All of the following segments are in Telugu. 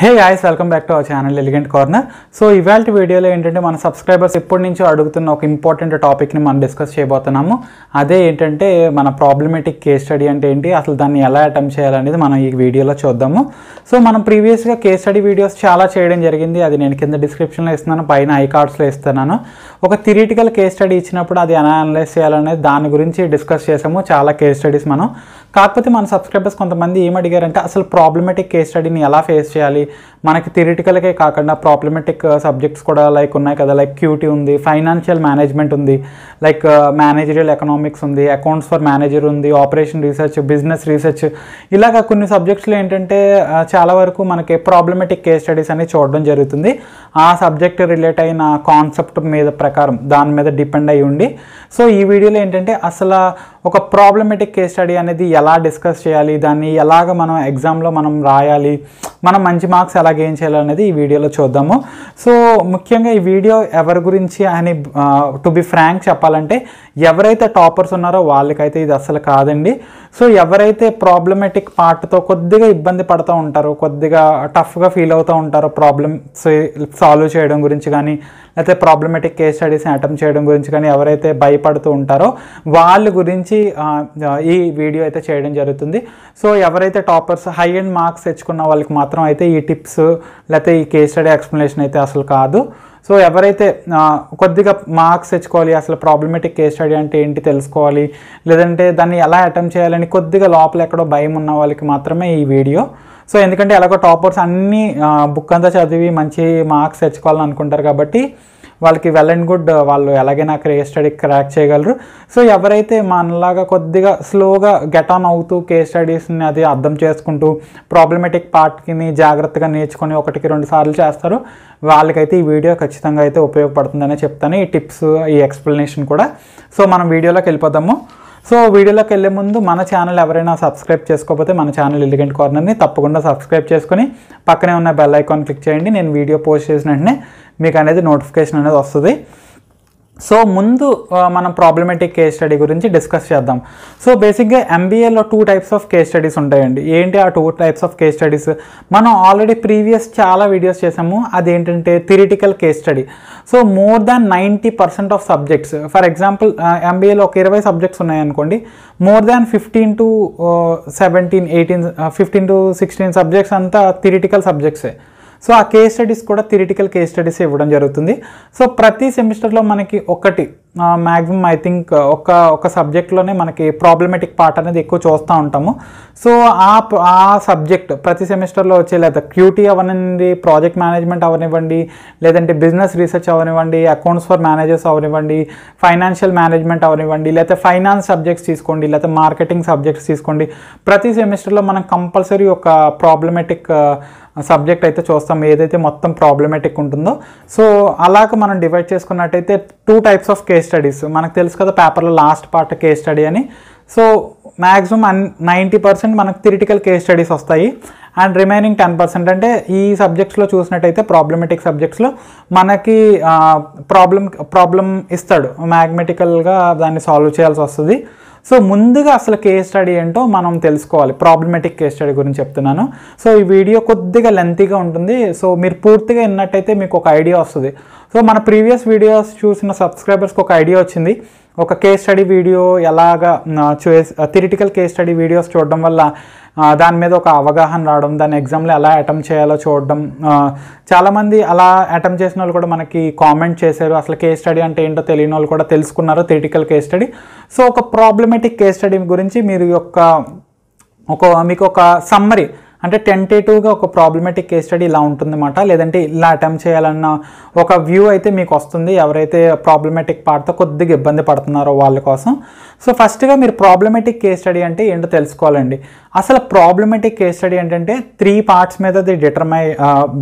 hey guys welcome back to our channel elegant corner so ఇవాళ వీడియోలో ఏంటంటే మన సబ్స్క్రైబర్స్ ఎప్పటి నుంచో అడుగుతున్న ఒక ఇంపార్టెంట్ టాపిక్ని మనం డిస్కస్ చేయబోతున్నాము అదే ఏంటంటే మన ప్రాబ్లమేటిక్ కేస్ స్టడీ అంటే ఏంటి అసలు దాన్ని ఎలా అటెంప్ట్ చేయాలనేది మనం ఈ వీడియోలో చూద్దాము సో మనం ప్రీవియస్గా కేస్ స్టడీ వీడియోస్ చాలా చేయడం జరిగింది అది నేను కింద డిస్క్రిప్షన్లో ఇస్తున్నాను పైన ఐ కార్డ్స్లో ఇస్తున్నాను ఒక థిరిటికల్ కేస్ స్టడీ ఇచ్చినప్పుడు అది ఎలా అనలైజ్ చేయాలనేది దాని గురించి డిస్కస్ చేసాము చాలా కేస్ స్టడీస్ మనం కాకపోతే మన సబ్స్క్రైబర్స్ కొంతమంది ఏమడిగారంటే అసలు ప్రాబ్లమేటిక్ కేస్ స్టడీని ఎలా ఫేస్ చేయాలి ಅಲ್ಲಿ మనకి థిరిటికల్కే కాకుండా ప్రాబ్లమెటిక్ సబ్జెక్ట్స్ uh, కూడా లైక్ ఉన్నాయి కదా లైక్ క్యూటీ ఉంది ఫైనాన్షియల్ మేనేజ్మెంట్ ఉంది లైక్ మేనేజరియల్ ఎకనామిక్స్ ఉంది అకౌంట్స్ ఫర్ మేనేజర్ ఉంది ఆపరేషన్ రీసెర్చ్ బిజినెస్ రీసెర్చ్ ఇలాగ కొన్ని సబ్జెక్ట్స్లో ఏంటంటే uh, చాలా వరకు మనకి ప్రాబ్లమెటిక్ కేస్ స్టడీస్ అనేవి చూడడం జరుగుతుంది ఆ సబ్జెక్ట్ రిలేట్ అయిన కాన్సెప్ట్ మీద ప్రకారం దాని మీద డిపెండ్ అయ్యి ఉండి సో ఈ వీడియోలో ఏంటంటే అసలు ఒక ప్రాబ్లమెటిక్ కేస్ స్టడీ అనేది ఎలా డిస్కస్ చేయాలి దాన్ని ఎలాగ మనం ఎగ్జామ్లో మనం రాయాలి మనం మంచి మార్క్స్ ఎలా అలాగే ఏం చేయాలనేది ఈ వీడియోలో చూద్దాము సో ముఖ్యంగా ఈ వీడియో ఎవరి గురించి అని టు బి ఫ్రాంక్ చెప్పాలంటే ఎవరైతే టాపర్స్ ఉన్నారో వాళ్ళకైతే ఇది అసలు కాదండి సో ఎవరైతే ప్రాబ్లమెటిక్ పార్ట్తో కొద్దిగా ఇబ్బంది పడుతూ ఉంటారో కొద్దిగా టఫ్గా ఫీల్ అవుతూ ఉంటారో ప్రాబ్లమ్స్ సాల్వ్ చేయడం గురించి కానీ లేకపోతే ప్రాబ్లమెటిక్ కేస్ స్టడీస్ అటెంప్ చేయడం గురించి కానీ ఎవరైతే భయపడుతూ ఉంటారో వాళ్ళ గురించి ఈ వీడియో అయితే చేయడం జరుగుతుంది సో ఎవరైతే టాపర్స్ హై అండ్ మార్క్స్ తెచ్చుకున్న వాళ్ళకి మాత్రం అయితే ఈ టిప్స్ లేకపోతే ఈ కేస్ స్టడీ ఎక్స్ప్లెనేషన్ అయితే అసలు కాదు సో ఎవరైతే కొద్దిగా మార్క్స్ తెచ్చుకోవాలి అసలు ప్రాబ్లమేటిక్ కేస్ స్టడీ అంటే ఏంటి తెలుసుకోవాలి లేదంటే దాన్ని ఎలా అటెంప్ట్ చేయాలని కొద్దిగా లోపల ఎక్కడో భయం ఉన్న వాళ్ళకి మాత్రమే ఈ వీడియో సో ఎందుకంటే ఎలాగో టాపర్స్ అన్నీ బుక్ అంతా చదివి మంచి మార్క్స్ తెచ్చుకోవాలని అనుకుంటారు కాబట్టి వాళ్ళకి వెల్ అండ్ గుడ్ వాళ్ళు ఎలాగైనా కేస్ స్టడీ క్రాక్ చేయగలరు సో ఎవరైతే మనలాగా కొద్దిగా స్లోగా గెట్ ఆన్ అవుతూ కేస్ స్టడీస్ని అది అర్థం చేసుకుంటూ ప్రాబ్లమెటిక్ పార్ట్కిని జాగ్రత్తగా నేర్చుకొని ఒకటికి రెండు సార్లు చేస్తారో వాళ్ళకైతే ఈ వీడియో ఖచ్చితంగా అయితే ఉపయోగపడుతుందనే చెప్తాను ఈ టిప్స్ ఈ ఎక్స్ప్లెనేషన్ కూడా సో మనం వీడియోలోకి వెళ్ళిపోదాము సో వీడియోలోకి వెళ్ళే ముందు మన ఛానల్ ఎవరైనా సబ్స్క్రైబ్ చేసుకోకపోతే మన ఛానల్ ఎలిగెంట్ కార్నర్ని తప్పకుండా సబ్స్క్రైబ్ చేసుకుని పక్కనే ఉన్న బెల్ ఐకాన్ క్లిక్ చేయండి నేను వీడియో పోస్ట్ చేసిన వెంటనే మీకు అనేది నోటిఫికేషన్ అనేది వస్తుంది సో ముందు మనం ప్రాబ్లమెటిక్ కేస్ స్టడీ గురించి డిస్కస్ చేద్దాం సో బేసిక్గా ఎంబీఏలో two types of case studies ఉంటాయండి ఏంటి ఆ two types of case studies మనం ఆల్రెడీ ప్రీవియస్ చాలా వీడియోస్ చేసాము అదేంటంటే theoretical case study so more than ninety percent of subjects for example ఎంబీఏలో ఒక ఇరవై సబ్జెక్ట్స్ ఉన్నాయనుకోండి more than fifteen to seventeen eighteen fifteen to sixteen subjects అంతా థిరిటికల్ సబ్జెక్ట్సే సో ఆ కేస్ స్టడీస్ కూడా థిరిటికల్ కేస్ స్టడీస్ ఇవ్వడం జరుగుతుంది సో ప్రతి సెమిస్టర్లో మనకి ఒకటి మ్యాక్సిమం ఐ థింక్ ఒక ఒక సబ్జెక్ట్లోనే మనకి ప్రాబ్లమెటిక్ పార్ట్ అనేది ఎక్కువ చూస్తూ ఉంటాము సో ఆ ఆ సబ్జెక్ట్ ప్రతి సెమిస్టర్లో వచ్చే లేదా క్యూటీ అవనివ్వండి ప్రాజెక్ట్ మేనేజ్మెంట్ అవనివ్వండి లేదంటే బిజినెస్ రీసెర్చ్ అవనివ్వండి అకౌంట్స్ ఫర్ మేనేజర్స్ అవనివ్వండి ఫైనాన్షియల్ మేనేజ్మెంట్ అవనివ్వండి లేకపోతే ఫైనాన్స్ సబ్జెక్ట్స్ తీసుకోండి లేకపోతే మార్కెటింగ్ సబ్జెక్ట్స్ తీసుకోండి ప్రతి సెమిస్టర్లో మనం కంపల్సరీ ఒక ప్రాబ్లమెటిక్ సబ్జెక్ట్ అయితే చూస్తాం ఏదైతే మొత్తం ప్రాబ్లమేటిక్ ఉంటుందో సో అలాగ మనం డివైడ్ చేసుకున్నట్టయితే two types of case studies మనకు తెలుసు కదా పేపర్లో లాస్ట్ పార్ట్ కేస్ స్టడీ అని సో మ్యాక్సిమం అన్ నైంటీ పర్సెంట్ మనకు థిరిటికల్ కేస్ స్టడీస్ వస్తాయి అండ్ రిమైనింగ్ టెన్ పర్సెంట్ అంటే ఈ సబ్జెక్ట్స్లో చూసినట్టయితే ప్రాబ్లమెటిక్ సబ్జెక్ట్స్లో మనకి ప్రాబ్లం ప్రాబ్లం ఇస్తాడు మ్యాథమెటికల్గా దాన్ని సాల్వ్ చేయాల్సి వస్తుంది సో ముందుగా అసలు కేస్ స్టడీ ఏంటో మనం తెలుసుకోవాలి ప్రాబ్లమెటిక్ కేస్ స్టడీ గురించి చెప్తున్నాను సో ఈ వీడియో కొద్దిగా లెంతీగా ఉంటుంది సో మీరు పూర్తిగా విన్నట్టయితే మీకు ఒక ఐడియా వస్తుంది సో మన ప్రీవియస్ వీడియోస్ చూసిన సబ్స్క్రైబర్స్కి ఒక ఐడియా వచ్చింది ఒక కేస్ స్టడీ వీడియో ఎలాగా థిరిటికల్ కేస్ స్టడీ వీడియోస్ చూడడం వల్ల దాని మీద ఒక అవగాహన రావడం దాని ఎగ్జామ్లో ఎలా అటెంప్ట్ చేయాలో చూడడం చాలామంది అలా అటెంప్ట్ చేసిన వాళ్ళు కూడా మనకి కామెంట్ చేశారు అసలు కేస్ స్టడీ అంటే ఏంటో తెలియని వాళ్ళు కూడా తెలుసుకున్నారు థిరిటికల్ కేస్ స్టడీ సో ఒక ప్రాబ్లమెటిక్ కేస్ స్టడీ గురించి మీరు యొక్క ఒక మీకు ఒక సమ్మరీ అంటే టెంటేటివ్గా ఒక ప్రాబ్లమేటిక్ కేస్ స్టడీ ఇలా ఉంటుందన్నమాట లేదంటే ఇలా అటెంప్ట్ చేయాలన్న ఒక వ్యూ అయితే మీకు వస్తుంది ఎవరైతే ప్రాబ్లమేటిక్ పార్ట్తో కొద్దిగా ఇబ్బంది పడుతున్నారో వాళ్ళ కోసం సో ఫస్ట్గా మీరు ప్రాబ్లమేటిక్ కేస్ స్టడీ అంటే ఏంటో తెలుసుకోవాలండి అసలు ప్రాబ్లమేటిక్ కేస్ స్టడీ ఏంటంటే త్రీ పార్ట్స్ మీద అది డిటర్మై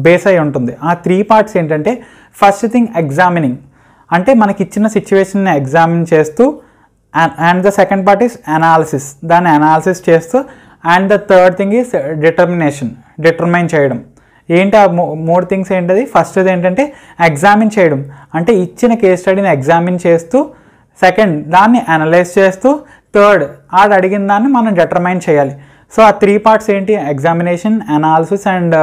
బేస్ అయి ఉంటుంది ఆ త్రీ పార్ట్స్ ఏంటంటే ఫస్ట్ థింగ్ ఎగ్జామినింగ్ అంటే మనకి ఇచ్చిన సిచ్యువేషన్ని ఎగ్జామిన్ చేస్తూ and the second part is analysis దాన్ని అనాలిసిస్ చేస్తూ and the third thing is determination determine చేయడం ఏంటి ఆ మూడు థింగ్స్ ఏంటది ఫస్ట్ది ఏంటంటే ఎగ్జామిన్ చేయడం అంటే ఇచ్చిన కేస్ స్టడీని ఎగ్జామిన్ చేస్తూ సెకండ్ దాన్ని అనలైజ్ చేస్తూ థర్డ్ ఆడు అడిగిన దాన్ని మనం డిటర్మైన్ చేయాలి సో ఆ త్రీ పార్ట్స్ ఏంటి examination analysis and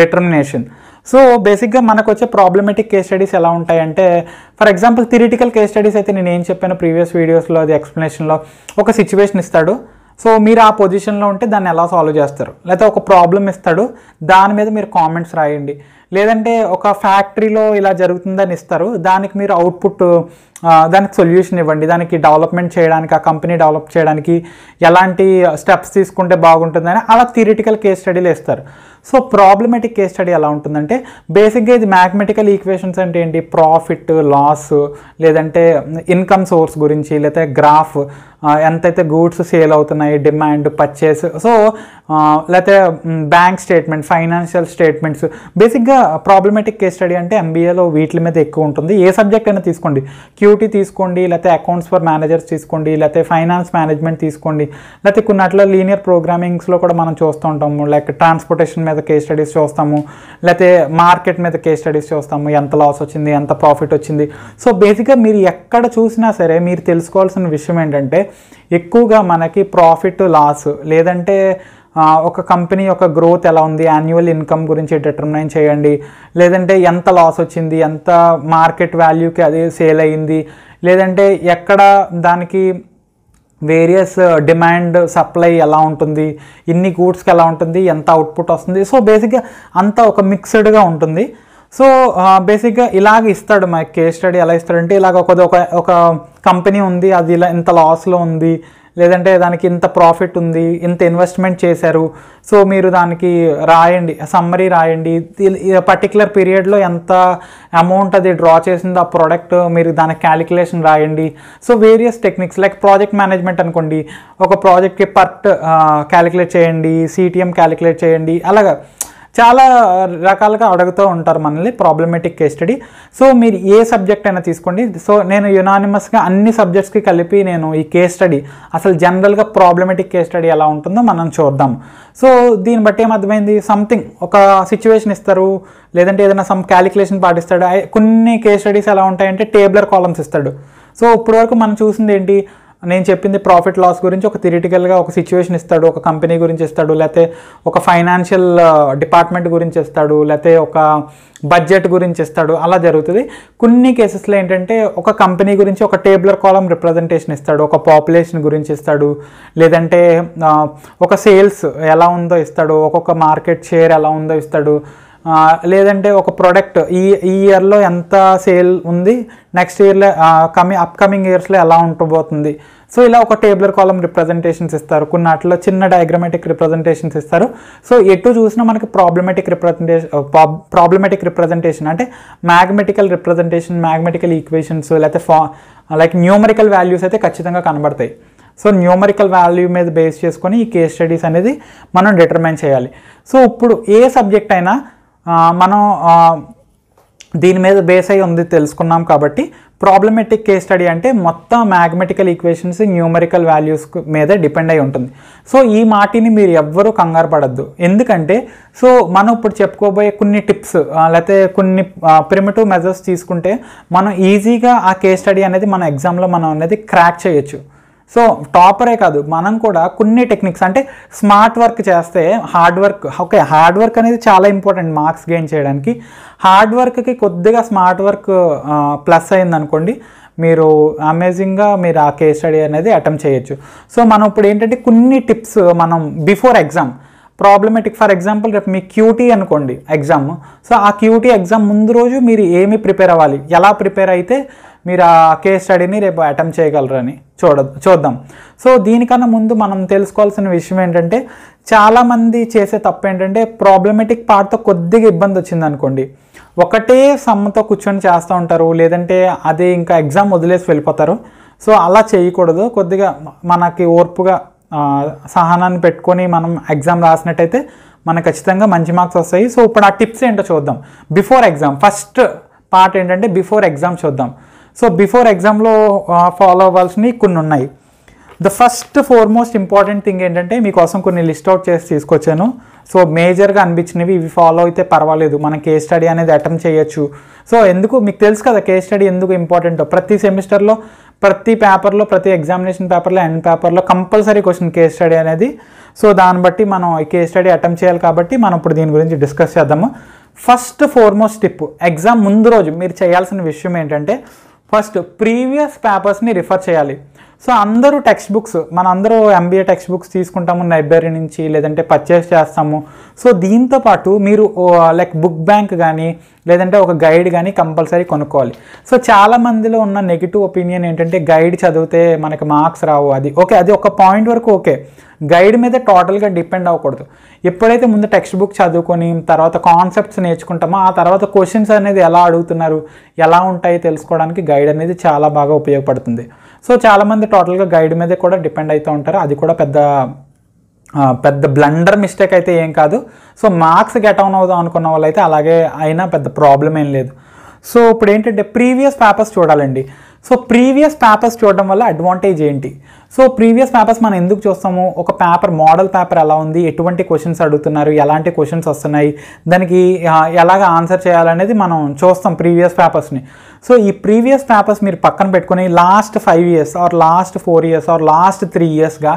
determination so బేసిక్గా మనకు వచ్చే ప్రాబ్లమెటిక్ కేస్ స్టడీస్ ఎలా ఉంటాయంటే for example theoretical case studies అయితే నేను ఏం చెప్పాను ప్రీవియస్ వీడియోస్లో అది ఎక్స్ప్లెనేషన్లో ఒక సిచ్యువేషన్ ఇస్తాడు సో మీరు ఆ పొజిషన్లో ఉంటే దాన్ని ఎలా సాల్వ్ చేస్తారు లేకపోతే ఒక ప్రాబ్లం ఇస్తాడు దాని మీద మీరు కామెంట్స్ రాయండి లేదంటే ఒక ఫ్యాక్టరీలో ఇలా జరుగుతుందని ఇస్తారు దానికి మీరు అవుట్పుట్ దానికి సొల్యూషన్ ఇవ్వండి దానికి డెవలప్మెంట్ చేయడానికి ఆ కంపెనీ డెవలప్ చేయడానికి ఎలాంటి స్టెప్స్ తీసుకుంటే బాగుంటుందని అలా థియరిటికల్ కేస్ స్టడీలు ఇస్తారు సో ప్రాబ్లమెటిక్ కేస్ స్టడీ ఎలా ఉంటుందంటే బేసిక్గా ఇది మ్యాథమెటికల్ ఈక్వేషన్స్ అంటే ఏంటి ప్రాఫిట్ లాస్ లేదంటే ఇన్కమ్ సోర్స్ గురించి లేకపోతే గ్రాఫ్ ఎంతైతే గూడ్స్ సేల్ అవుతున్నాయి డిమాండ్ పర్చేస్ సో లేకపోతే బ్యాంక్ స్టేట్మెంట్ ఫైనాన్షియల్ స్టేట్మెంట్స్ బేసిక్గా ప్రాబ్లమెటిక్ కేస్ స్టడీ అంటే ఎంబీఏలో వీటి మీద ఎక్కువ ఉంటుంది ఏ సబ్జెక్ట్ అయినా తీసుకోండి క్యూటీ తీసుకోండి లేకపోతే అకౌంట్స్ ఫర్ మేనేజర్స్ తీసుకోండి లేకపోతే ఫైనాన్స్ మేనేజ్మెంట్ తీసుకోండి లేకపోతే కొన్ని అట్లా లీనియర్ ప్రోగ్రామింగ్స్లో కూడా మనం చూస్తూ ఉంటాము లైక్ ట్రాన్స్పోర్టేషన్ మీద కే స్టడీస్ చూస్తాము లేకపోతే మార్కెట్ మీద కే స్టడీస్ చూస్తాము ఎంత లాస్ వచ్చింది ఎంత ప్రాఫిట్ వచ్చింది సో బేసిక్గా మీరు ఎక్కడ చూసినా సరే మీరు తెలుసుకోవాల్సిన విషయం ఏంటంటే ఎక్కువగా మనకి ప్రాఫిట్ లాస్ లేదంటే ఒక కంపెనీ యొక్క గ్రోత్ ఎలా ఉంది యాన్యువల్ ఇన్కమ్ గురించి డిటర్మైన్ చేయండి లేదంటే ఎంత లాస్ వచ్చింది ఎంత మార్కెట్ వాల్యూకి అది సేల్ అయ్యింది లేదంటే ఎక్కడ దానికి వేరియస్ డిమాండ్ సప్లై ఎలా ఉంటుంది ఇన్ని గూడ్స్కి ఎలా ఉంటుంది ఎంత అవుట్పుట్ వస్తుంది సో బేసిక్గా అంతా ఒక మిక్స్డ్గా ఉంటుంది సో బేసిక్గా uh, ఇలాగ ఇస్తాడు మా కేస్ స్టడీ ఎలా ఇస్తాడంటే ఇలాగ ఒక ఒక కంపెనీ ఉంది అది ఇలా ఇంత లాస్లో ఉంది లేదంటే దానికి ఇంత ప్రాఫిట్ ఉంది ఇంత ఇన్వెస్ట్మెంట్ చేశారు సో మీరు దానికి రాయండి సమ్మరీ రాయండి పర్టికులర్ పీరియడ్లో ఎంత అమౌంట్ అది డ్రా చేసింది ఆ ప్రోడక్ట్ మీరు దానికి క్యాలిక్యులేషన్ రాయండి so various techniques like project management అనుకోండి ఒక ప్రాజెక్ట్కి పర్ట్ క్యాలిక్యులేట్ చేయండి సిటిఎం క్యాలిక్యులేట్ చేయండి అలాగా చాలా రకాలుగా అడుగుతూ ఉంటారు మనల్ని ప్రాబ్లమేటిక్ కేస్ స్టడీ సో మీరు ఏ సబ్జెక్ట్ అయినా తీసుకోండి సో నేను యునానిమస్గా అన్ని సబ్జెక్ట్స్కి కలిపి నేను ఈ కేస్ స్టడీ అసలు జనరల్గా ప్రాబ్లమేటిక్ కేస్ స్టడీ ఎలా ఉంటుందో మనం చూద్దాం సో దీన్ని బట్టి ఏమర్థమైంది సంథింగ్ ఒక సిచ్యువేషన్ ఇస్తారు లేదంటే ఏదైనా సమ్ క్యాలిక్యులేషన్ పాటిస్తాడు కొన్ని కేస్ స్టడీస్ ఎలా ఉంటాయంటే టేబులర్ కాలమ్స్ ఇస్తాడు సో ఇప్పటివరకు మనం చూసింది ఏంటి నేను చెప్పింది ప్రాఫిట్ లాస్ గురించి ఒక థిరిటికల్గా ఒక సిచ్యువేషన్ ఇస్తాడు ఒక కంపెనీ గురించి ఇస్తాడు లేకపోతే ఒక ఫైనాన్షియల్ డిపార్ట్మెంట్ గురించి ఇస్తాడు లేకపోతే ఒక బడ్జెట్ గురించి ఇస్తాడు అలా జరుగుతుంది కొన్ని కేసెస్లో ఏంటంటే ఒక కంపెనీ గురించి ఒక టేబులర్ కాలం రిప్రజెంటేషన్ ఇస్తాడు ఒక పాపులేషన్ గురించి ఇస్తాడు లేదంటే ఒక సేల్స్ ఎలా ఉందో ఇస్తాడు ఒక్కొక్క మార్కెట్ షేర్ ఎలా ఉందో ఇస్తాడు లేదంటే ఒక ప్రోడక్ట్ ఈ ఈ ఇయర్లో ఎంత సేల్ ఉంది నెక్స్ట్ ఇయర్లో కమింగ్ అప్కమింగ్ ఇయర్స్లో ఎలా ఉండబోతుంది సో ఇలా ఒక టేబులర్ కాలం రిప్రజెంటేషన్స్ ఇస్తారు కొన్ని వాటిలో చిన్న డయాగ్రమాటిక్ రిప్రజెంటేషన్స్ ఇస్తారు సో ఎటు చూసినా మనకి ప్రాబ్లమెటిక్ రిప్రజెంటేషన్ ప్రాబ్లమెటిక్ రిప్రజెంటేషన్ అంటే మ్యాగ్మెటికల్ రిప్రజెంటేషన్ మ్యాగ్మెటికల్ ఈక్వేషన్స్ లేకపోతే ఫా లైక్ న్యూమరికల్ వాల్యూస్ అయితే ఖచ్చితంగా కనబడతాయి సో న్యూమరికల్ వాల్యూ మీద బేస్ చేసుకొని ఈ కేస్ స్టడీస్ అనేది మనం డిటర్మైన్ చేయాలి సో ఇప్పుడు ఏ సబ్జెక్ట్ అయినా మనం దీని మీద బేస్ అయి ఉంది తెలుసుకున్నాం కాబట్టి ప్రాబ్లమెటిక్ కేస్ స్టడీ అంటే మొత్తం మ్యాథమెటికల్ ఈక్వేషన్స్ న్యూమరికల్ వాల్యూస్ మీద డిపెండ్ అయి ఉంటుంది సో ఈ మాటిని మీరు ఎవ్వరూ కంగారు పడద్దు ఎందుకంటే సో మనం ఇప్పుడు చెప్పుకోబోయే కొన్ని టిప్స్ లేకపోతే కొన్ని ప్రిమిటివ్ మెజర్స్ తీసుకుంటే మనం ఈజీగా ఆ కేస్ స్టడీ అనేది మన ఎగ్జామ్లో మనం అనేది క్రాక్ చేయొచ్చు సో టాపరే కాదు మనం కూడా కొన్ని టెక్నిక్స్ అంటే స్మార్ట్ వర్క్ చేస్తే hard work okay hard work అనేది చాలా ఇంపార్టెంట్ మార్క్స్ గెయిన్ చేయడానికి హార్డ్ వర్క్కి కొద్దిగా స్మార్ట్ వర్క్ ప్లస్ అయిందనుకోండి మీరు అమేజింగ్గా మీరు ఆ కేస్ స్టడీ అనేది అటెంప్ట్ చేయొచ్చు సో మనం ఇప్పుడు ఏంటంటే కొన్ని టిప్స్ మనం before exam problematic for example రేపు మీ క్యూటీ అనుకోండి ఎగ్జామ్ సో ఆ క్యూటీ ఎగ్జామ్ ముందు రోజు మీరు ఏమి ప్రిపేర్ అవ్వాలి ఎలా ప్రిపేర్ అయితే మీరు ఆ కేస్ స్టడీని రేపు అటెంప్ట్ చేయగలరని చూడ చూద్దాం సో దీనికన్నా ముందు మనం తెలుసుకోవాల్సిన విషయం ఏంటంటే చాలామంది చేసే తప్పు ఏంటంటే ప్రాబ్లమెటిక్ పార్ట్తో కొద్దిగా ఇబ్బంది వచ్చింది అనుకోండి ఒకటే సమ్తో కూర్చొని చేస్తూ ఉంటారు లేదంటే అదే ఇంకా ఎగ్జామ్ వదిలేసి వెళ్ళిపోతారు సో అలా చేయకూడదు కొద్దిగా మనకి ఓర్పుగా సహనాన్ని పెట్టుకొని మనం ఎగ్జామ్ రాసినట్టయితే మనకు ఖచ్చితంగా మంచి మార్క్స్ వస్తాయి సో ఇప్పుడు ఆ టిప్స్ ఏంటో చూద్దాం బిఫోర్ ఎగ్జామ్ ఫస్ట్ పార్ట్ ఏంటంటే బిఫోర్ ఎగ్జామ్ చూద్దాం సో బిఫోర్ ఎగ్జామ్లో ఫాలో అవ్వాల్సినవి కొన్ని ఉన్నాయి the first foremost important thing ఏంటంటే మీకోసం కొన్ని లిస్ట్ అవుట్ చేసి తీసుకొచ్చాను సో మేజర్గా అనిపించినవి ఇవి ఫాలో అయితే పర్వాలేదు మనం కే స్టడీ అనేది అటెంప్ట్ చేయొచ్చు సో ఎందుకు మీకు తెలుసు కదా కే స్టడీ ఎందుకు ఇంపార్టెంటో ప్రతి సెమిస్టర్లో ప్రతి పేపర్లో ప్రతి ఎగ్జామినేషన్ పేపర్లో అండ్ పేపర్లో కంపల్సరీ క్వశ్చన్ కేస్ స్టడీ అనేది సో దాన్ని బట్టి మనం కేస్ స్టడీ అటెంప్ట్ చేయాలి కాబట్టి మనం ఇప్పుడు దీని గురించి డిస్కస్ చేద్దాము ఫస్ట్ ఫోర్మోస్ట్ టిప్ ఎగ్జామ్ ముందు రోజు మీరు చేయాల్సిన విషయం ఏంటంటే ఫస్ట్ ప్రీవియస్ పేపర్స్ని రిఫర్ చేయాలి సో అందరూ టెక్స్ట్ బుక్స్ మన అందరూ ఎంబీఏ టెక్స్ట్ బుక్స్ తీసుకుంటాము లైబ్రరీ నుంచి లేదంటే పర్చేస్ చేస్తాము సో దీంతో పాటు మీరు లైక్ బుక్ బ్యాంక్ కానీ లేదంటే ఒక గైడ్ కానీ కంపల్సరీ కొనుక్కోవాలి సో చాలా మందిలో ఉన్న నెగిటివ్ ఒపీనియన్ ఏంటంటే గైడ్ చదివితే మనకి మార్క్స్ రావు అది ఓకే అది ఒక పాయింట్ వరకు ఓకే గైడ్ మీద టోటల్గా డిపెండ్ అవ్వకూడదు ఎప్పుడైతే ముందు టెక్స్ట్ బుక్ చదువుకొని తర్వాత కాన్సెప్ట్స్ నేర్చుకుంటామో ఆ తర్వాత క్వశ్చన్స్ అనేది ఎలా అడుగుతున్నారు ఎలా ఉంటాయి తెలుసుకోవడానికి గైడ్ అనేది చాలా బాగా ఉపయోగపడుతుంది సో చాలామంది టోటల్గా గైడ్ మీదే కూడా డిపెండ్ అవుతూ ఉంటారు అది కూడా పెద్ద పెద్ద బ్లండర్ మిస్టేక్ అయితే ఏం కాదు సో మార్క్స్ గెట్ అవన్ అవుదాం అనుకున్న వాళ్ళైతే అలాగే అయినా పెద్ద ప్రాబ్లం ఏం లేదు సో ఇప్పుడు ఏంటంటే ప్రీవియస్ పేపర్స్ చూడాలండి సో ప్రీవియస్ పేపర్స్ చూడడం వల్ల అడ్వాంటేజ్ ఏంటి సో ప్రీవియస్ పేపర్స్ మనం ఎందుకు చూస్తాము ఒక పేపర్ మోడల్ పేపర్ ఎలా ఉంది ఎటువంటి క్వశ్చన్స్ అడుగుతున్నారు ఎలాంటి క్వశ్చన్స్ వస్తున్నాయి దానికి ఎలాగ ఆన్సర్ చేయాలనేది మనం చూస్తాం ప్రీవియస్ పేపర్స్ని సో ఈ ప్రీవియస్ పేపర్స్ మీరు పక్కన పెట్టుకుని last five years or last four years or last three ఇయర్స్గా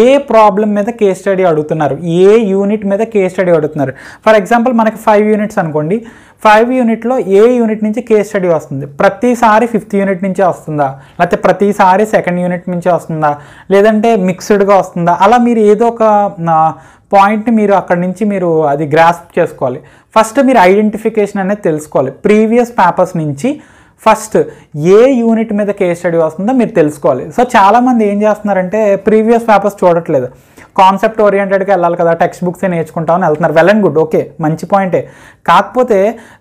ఏ ప్రాబ్లం మీద కేస్ స్టడీ అడుగుతున్నారు ఏ యూనిట్ మీద కేస్ స్టడీ అడుగుతున్నారు ఫర్ ఎగ్జాంపుల్ మనకి ఫైవ్ యూనిట్స్ అనుకోండి ఫైవ్ యూనిట్లో ఏ యూనిట్ నుంచి కేస్ స్టడీ వస్తుంది ప్రతిసారి ఫిఫ్త్ యూనిట్ నుంచి వస్తుందా లేకపోతే ప్రతిసారి సెకండ్ యూనిట్ నుంచి వస్తుందా లేదంటే మిక్స్డ్గా వస్తుందా అలా మీరు ఏదో ఒక పాయింట్ని మీరు అక్కడి నుంచి మీరు అది గ్రాస్ప్ చేసుకోవాలి ఫస్ట్ మీరు ఐడెంటిఫికేషన్ అనేది తెలుసుకోవాలి ప్రీవియస్ పేపర్స్ నుంచి ఫస్ట్ ఏ యూనిట్ మీద కేస్ స్టడీ వస్తుందో మీరు తెలుసుకోవాలి సో చాలామంది ఏం చేస్తున్నారంటే ప్రీవియస్ పేపర్స్ చూడట్లేదు కాన్సెప్ట్ ఓరియంటెడ్గా వెళ్ళాలి కదా టెక్స్ట్ బుక్సే నేర్చుకుంటామని వెళ్తున్నారు వెల్ అండ్ గుడ్ ఓకే మంచి పాయింటే కాకపోతే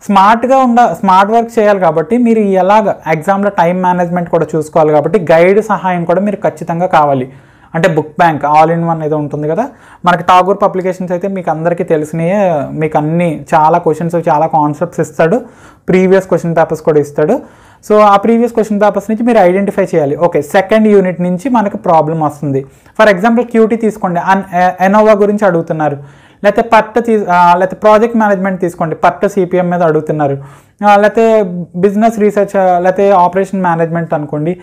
స్మార్ట్గా ఉండ స్మార్ట్ వర్క్ చేయాలి కాబట్టి మీరు ఎలాగ ఎగ్జామ్లో టైం మేనేజ్మెంట్ కూడా చూసుకోవాలి కాబట్టి గైడ్ సహాయం కూడా మీరు ఖచ్చితంగా కావాలి అంటే book bank all in one ఏదో ఉంటుంది కదా మనకి టాగూర్ పబ్లికేషన్స్ అయితే మీకు అందరికీ తెలిసినాయే మీకు అన్ని చాలా క్వశ్చన్స్ చాలా కాన్సెప్ట్స్ ఇస్తాడు ప్రీవియస్ క్వశ్చన్ పేపర్స్ కూడా ఇస్తాడు సో ఆ ప్రీవియస్ క్వశ్చన్ పేపర్స్ నుంచి మీరు ఐడెంటిఫై చేయాలి ఓకే సెకండ్ యూనిట్ నుంచి మనకు ప్రాబ్లం వస్తుంది ఫర్ ఎగ్జాంపుల్ క్యూటీ తీసుకోండి అన్ ఎనోవా గురించి అడుగుతున్నారు లేకపోతే పట్ట తీ లేకపోతే ప్రాజెక్ట్ మేనేజ్మెంట్ తీసుకోండి పట్ట సిపిఎం మీద అడుగుతున్నారు లేకపోతే బిజినెస్ రీసెర్చ్ లేకపోతే ఆపరేషన్ మేనేజ్మెంట్ అనుకోండి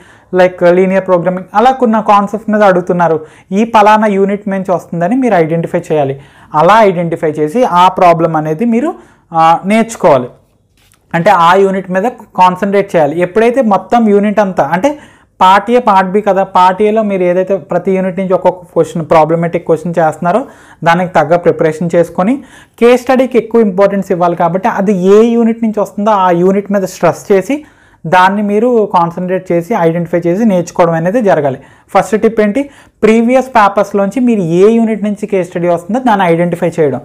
లైక్ లీనియర్ ప్రోగ్రామింగ్ అలా కొన్ని కాన్సెప్ట్ మీద అడుగుతున్నారు ఈ పలానా యూనిట్ నుంచి వస్తుందని మీరు ఐడెంటిఫై చేయాలి అలా ఐడెంటిఫై చేసి ఆ ప్రాబ్లం అనేది మీరు నేర్చుకోవాలి అంటే ఆ యూనిట్ మీద కాన్సన్ట్రేట్ చేయాలి ఎప్పుడైతే మొత్తం యూనిట్ అంతా అంటే పార్ట్ ఏ పార్ట్ బి కదా పార్ట్ ఏలో మీరు ఏదైతే ప్రతి యూనిట్ నుంచి ఒక్కొక్క క్వశ్చన్ ప్రాబ్లమెటిక్ క్వశ్చన్ చేస్తున్నారో దానికి తగ్గ ప్రిపరేషన్ చేసుకొని కే స్టడీకి ఎక్కువ ఇంపార్టెన్స్ ఇవ్వాలి కాబట్టి అది ఏ యూనిట్ నుంచి వస్తుందో ఆ యూనిట్ మీద స్ట్రెస్ చేసి దాన్ని మీరు కాన్సన్ట్రేట్ చేసి ఐడెంటిఫై చేసి నేర్చుకోవడం అనేది జరగాలి ఫస్ట్ టిప్ ఏంటి ప్రీవియస్ పేపర్స్లోంచి మీరు ఏ యూనిట్ నుంచి కే స్టడీ వస్తుందో దాన్ని ఐడెంటిఫై చేయడం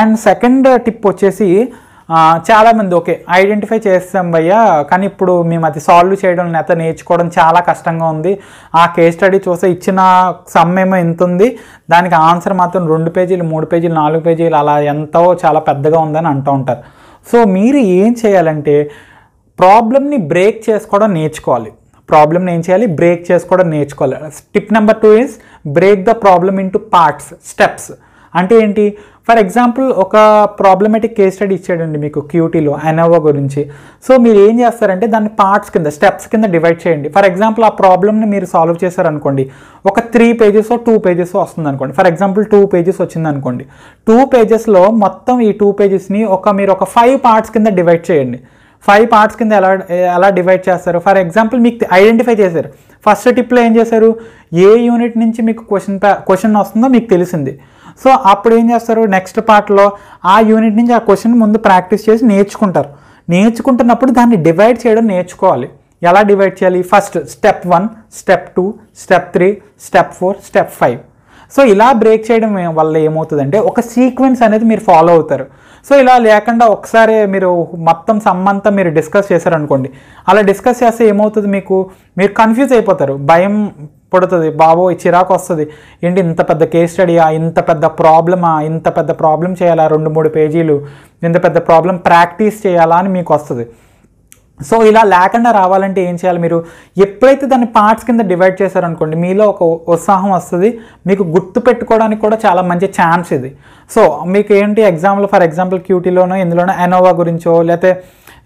అండ్ సెకండ్ టిప్ వచ్చేసి చాలామంది ఓకే ఐడెంటిఫై చేస్తాం భయ్యా కానీ ఇప్పుడు మేము అది సాల్వ్ చేయడం లేదా నేర్చుకోవడం చాలా కష్టంగా ఉంది ఆ కేస్ స్టడీ చూస్తే ఇచ్చిన సమ్ ఏమో ఎంత ఉంది దానికి ఆన్సర్ మాత్రం రెండు పేజీలు మూడు పేజీలు నాలుగు పేజీలు అలా ఎంతో చాలా పెద్దగా ఉందని అంటూ ఉంటారు సో మీరు ఏం చేయాలంటే ప్రాబ్లమ్ని బ్రేక్ చేసుకోవడం నేర్చుకోవాలి ప్రాబ్లమ్ని ఏం చేయాలి బ్రేక్ చేసుకోవడం నేర్చుకోవాలి tip number two is break the problem into parts steps అంటే ఏంటి ఫర్ ఎగ్జాంపుల్ ఒక ప్రాబ్లమెటిక్ కేస్ స్టడీ ఇచ్చాడండి మీకు క్యూటీలో అనోవా గురించి సో మీరు ఏం చేస్తారంటే దాన్ని పార్ట్స్ కింద స్టెప్స్ కింద డివైడ్ చేయండి ఫర్ ఎగ్జాంపుల్ ఆ ప్రాబ్లమ్ని మీరు సాల్వ్ చేశారనుకోండి ఒక త్రీ పేజెస్ టూ పేజెస్ వస్తుంది అనుకోండి ఫర్ ఎగ్జాంపుల్ టూ పేజెస్ వచ్చింది అనుకోండి టూ పేజెస్లో మొత్తం ఈ టూ పేజెస్ని ఒక మీరు ఒక ఫైవ్ పార్ట్స్ కింద డివైడ్ చేయండి ఫైవ్ పార్ట్స్ కింద ఎలా ఎలా డివైడ్ చేస్తారు ఫర్ ఎగ్జాంపుల్ మీకు ఐడెంటిఫై చేశారు ఫస్ట్ టిప్లో ఏం చేశారు ఏ యూనిట్ నుంచి మీకు క్వశ్చన్ క్వశ్చన్ వస్తుందో మీకు తెలిసింది సో అప్పుడు ఏం చేస్తారు నెక్స్ట్ పార్ట్లో ఆ యూనిట్ నుంచి ఆ క్వశ్చన్ ముందు ప్రాక్టీస్ చేసి నేర్చుకుంటారు నేర్చుకుంటున్నప్పుడు దాన్ని డివైడ్ చేయడం నేర్చుకోవాలి ఎలా డివైడ్ చేయాలి first step one step two step three step four step five so ఇలా బ్రేక్ చేయడం వల్ల ఏమవుతుందంటే ఒక సీక్వెన్స్ అనేది మీరు ఫాలో అవుతారు సో ఇలా లేకుండా ఒకసారి మీరు మొత్తం సమ్మంతా మీరు డిస్కస్ చేశారనుకోండి అలా డిస్కస్ చేస్తే ఏమవుతుంది మీకు మీరు కన్ఫ్యూజ్ అయిపోతారు భయం పడుతుంది ఈ చిరాకు వస్తుంది ఏంటి ఇంత పెద్ద కేస్ స్టడీయా ఇంత పెద్ద ప్రాబ్లమా ఇంత పెద్ద ప్రాబ్లం చేయాలా రెండు మూడు పేజీలు ఇంత పెద్ద ప్రాబ్లం ప్రాక్టీస్ చేయాలా అని మీకు వస్తుంది సో ఇలా లేకుండా రావాలంటే ఏం చేయాలి మీరు ఎప్పుడైతే దాన్ని పార్ట్స్ కింద డివైడ్ చేశారనుకోండి మీలో ఒక ఉత్సాహం వస్తుంది మీకు గుర్తు పెట్టుకోవడానికి కూడా చాలా మంచి ఛాన్స్ ఇది సో మీకు ఏంటి ఎగ్జాంపుల్ ఫర్ ఎగ్జాంపుల్ క్యూటీలోనో ఇందులోనో ఎనోవా గురించో లేకపోతే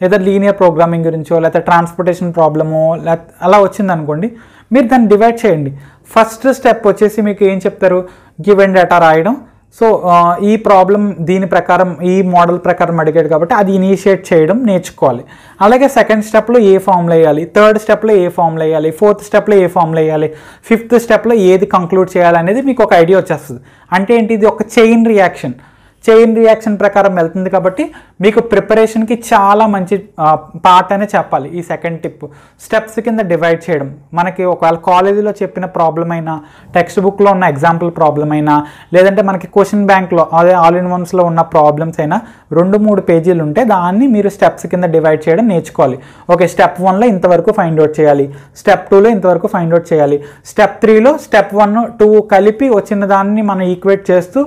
లేదా లీనియర్ ప్రోగ్రామింగ్ గురించో లేకపోతే ట్రాన్స్పోర్టేషన్ ప్రాబ్లమో లేకపోతే అలా వచ్చిందనుకోండి మీరు దాన్ని డివైడ్ చేయండి ఫస్ట్ స్టెప్ వచ్చేసి మీకు ఏం చెప్తారు గివ్ అండ్ డేటా రాయడం సో ఈ ప్రాబ్లం దీని ప్రకారం ఈ మోడల్ ప్రకారం అడిగాడు కాబట్టి అది ఇనీషియేట్ చేయడం నేర్చుకోవాలి అలాగే సెకండ్ స్టెప్లో ఏ ఫామ్లో వేయాలి థర్డ్ స్టెప్లో ఏ ఫామ్లో వేయాలి ఫోర్త్ స్టెప్లో ఏ ఫామ్లో వేయాలి ఫిఫ్త్ స్టెప్లో ఏది కంక్లూడ్ చేయాలనేది మీకు ఒక ఐడియా వచ్చేస్తుంది అంటే ఏంటి ఇది ఒక చైన్ రియాక్షన్ చైన్ రియాక్షన్ ప్రకారం వెళ్తుంది కాబట్టి మీకు ప్రిపరేషన్కి చాలా మంచి పార్ట్ అనే చెప్పాలి ఈ సెకండ్ టిప్ స్టెప్స్ కింద డివైడ్ చేయడం మనకి ఒకవేళ కాలేజీలో చెప్పిన ప్రాబ్లం అయినా టెక్స్ట్ బుక్లో ఉన్న ఎగ్జాంపుల్ ప్రాబ్లం అయినా లేదంటే మనకి క్వశ్చన్ బ్యాంక్లో అదే ఆల్ ఇన్ వన్స్లో ఉన్న ప్రాబ్లమ్స్ అయినా రెండు మూడు పేజీలు ఉంటే దాన్ని మీరు స్టెప్స్ కింద డివైడ్ చేయడం నేర్చుకోవాలి ఓకే స్టెప్ వన్లో ఇంతవరకు ఫైండ్ అవుట్ చేయాలి స్టెప్ టూలో ఇంతవరకు ఫైండ్ అవుట్ చేయాలి స్టెప్ త్రీలో స్టెప్ వన్ టూ కలిపి వచ్చిన దాన్ని మనం ఈక్వేట్ చేస్తూ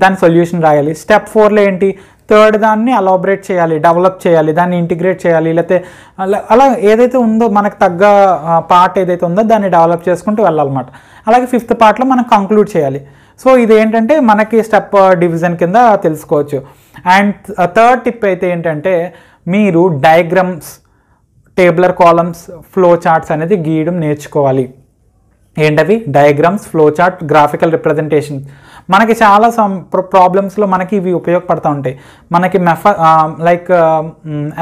దాని సొల్యూషన్ రాయాలి స్టెప్ ఫోర్లో ఏంటి థర్డ్ దాన్ని అలాబరేట్ చేయాలి డెవలప్ చేయాలి దాన్ని ఇంటిగ్రేట్ చేయాలి లేకపోతే అలా ఏదైతే ఉందో మనకు తగ్గ పార్ట్ ఏదైతే ఉందో దాన్ని డెవలప్ చేసుకుంటూ వెళ్ళాలన్నమాట అలాగే ఫిఫ్త్ పార్ట్లో మనం కంక్లూడ్ చేయాలి సో ఇది ఏంటంటే మనకి స్టెప్ డివిజన్ కింద తెలుసుకోవచ్చు అండ్ థర్డ్ టిప్ అయితే ఏంటంటే మీరు diagrams tabular columns flow charts అనేది గీయడం నేర్చుకోవాలి ఏంటవి diagrams flow chart graphical representation మనకి చాలా సమ్ ప్రాబ్లమ్స్లో మనకి ఇవి ఉపయోగపడుతూ ఉంటాయి మనకి మెఫ లైక్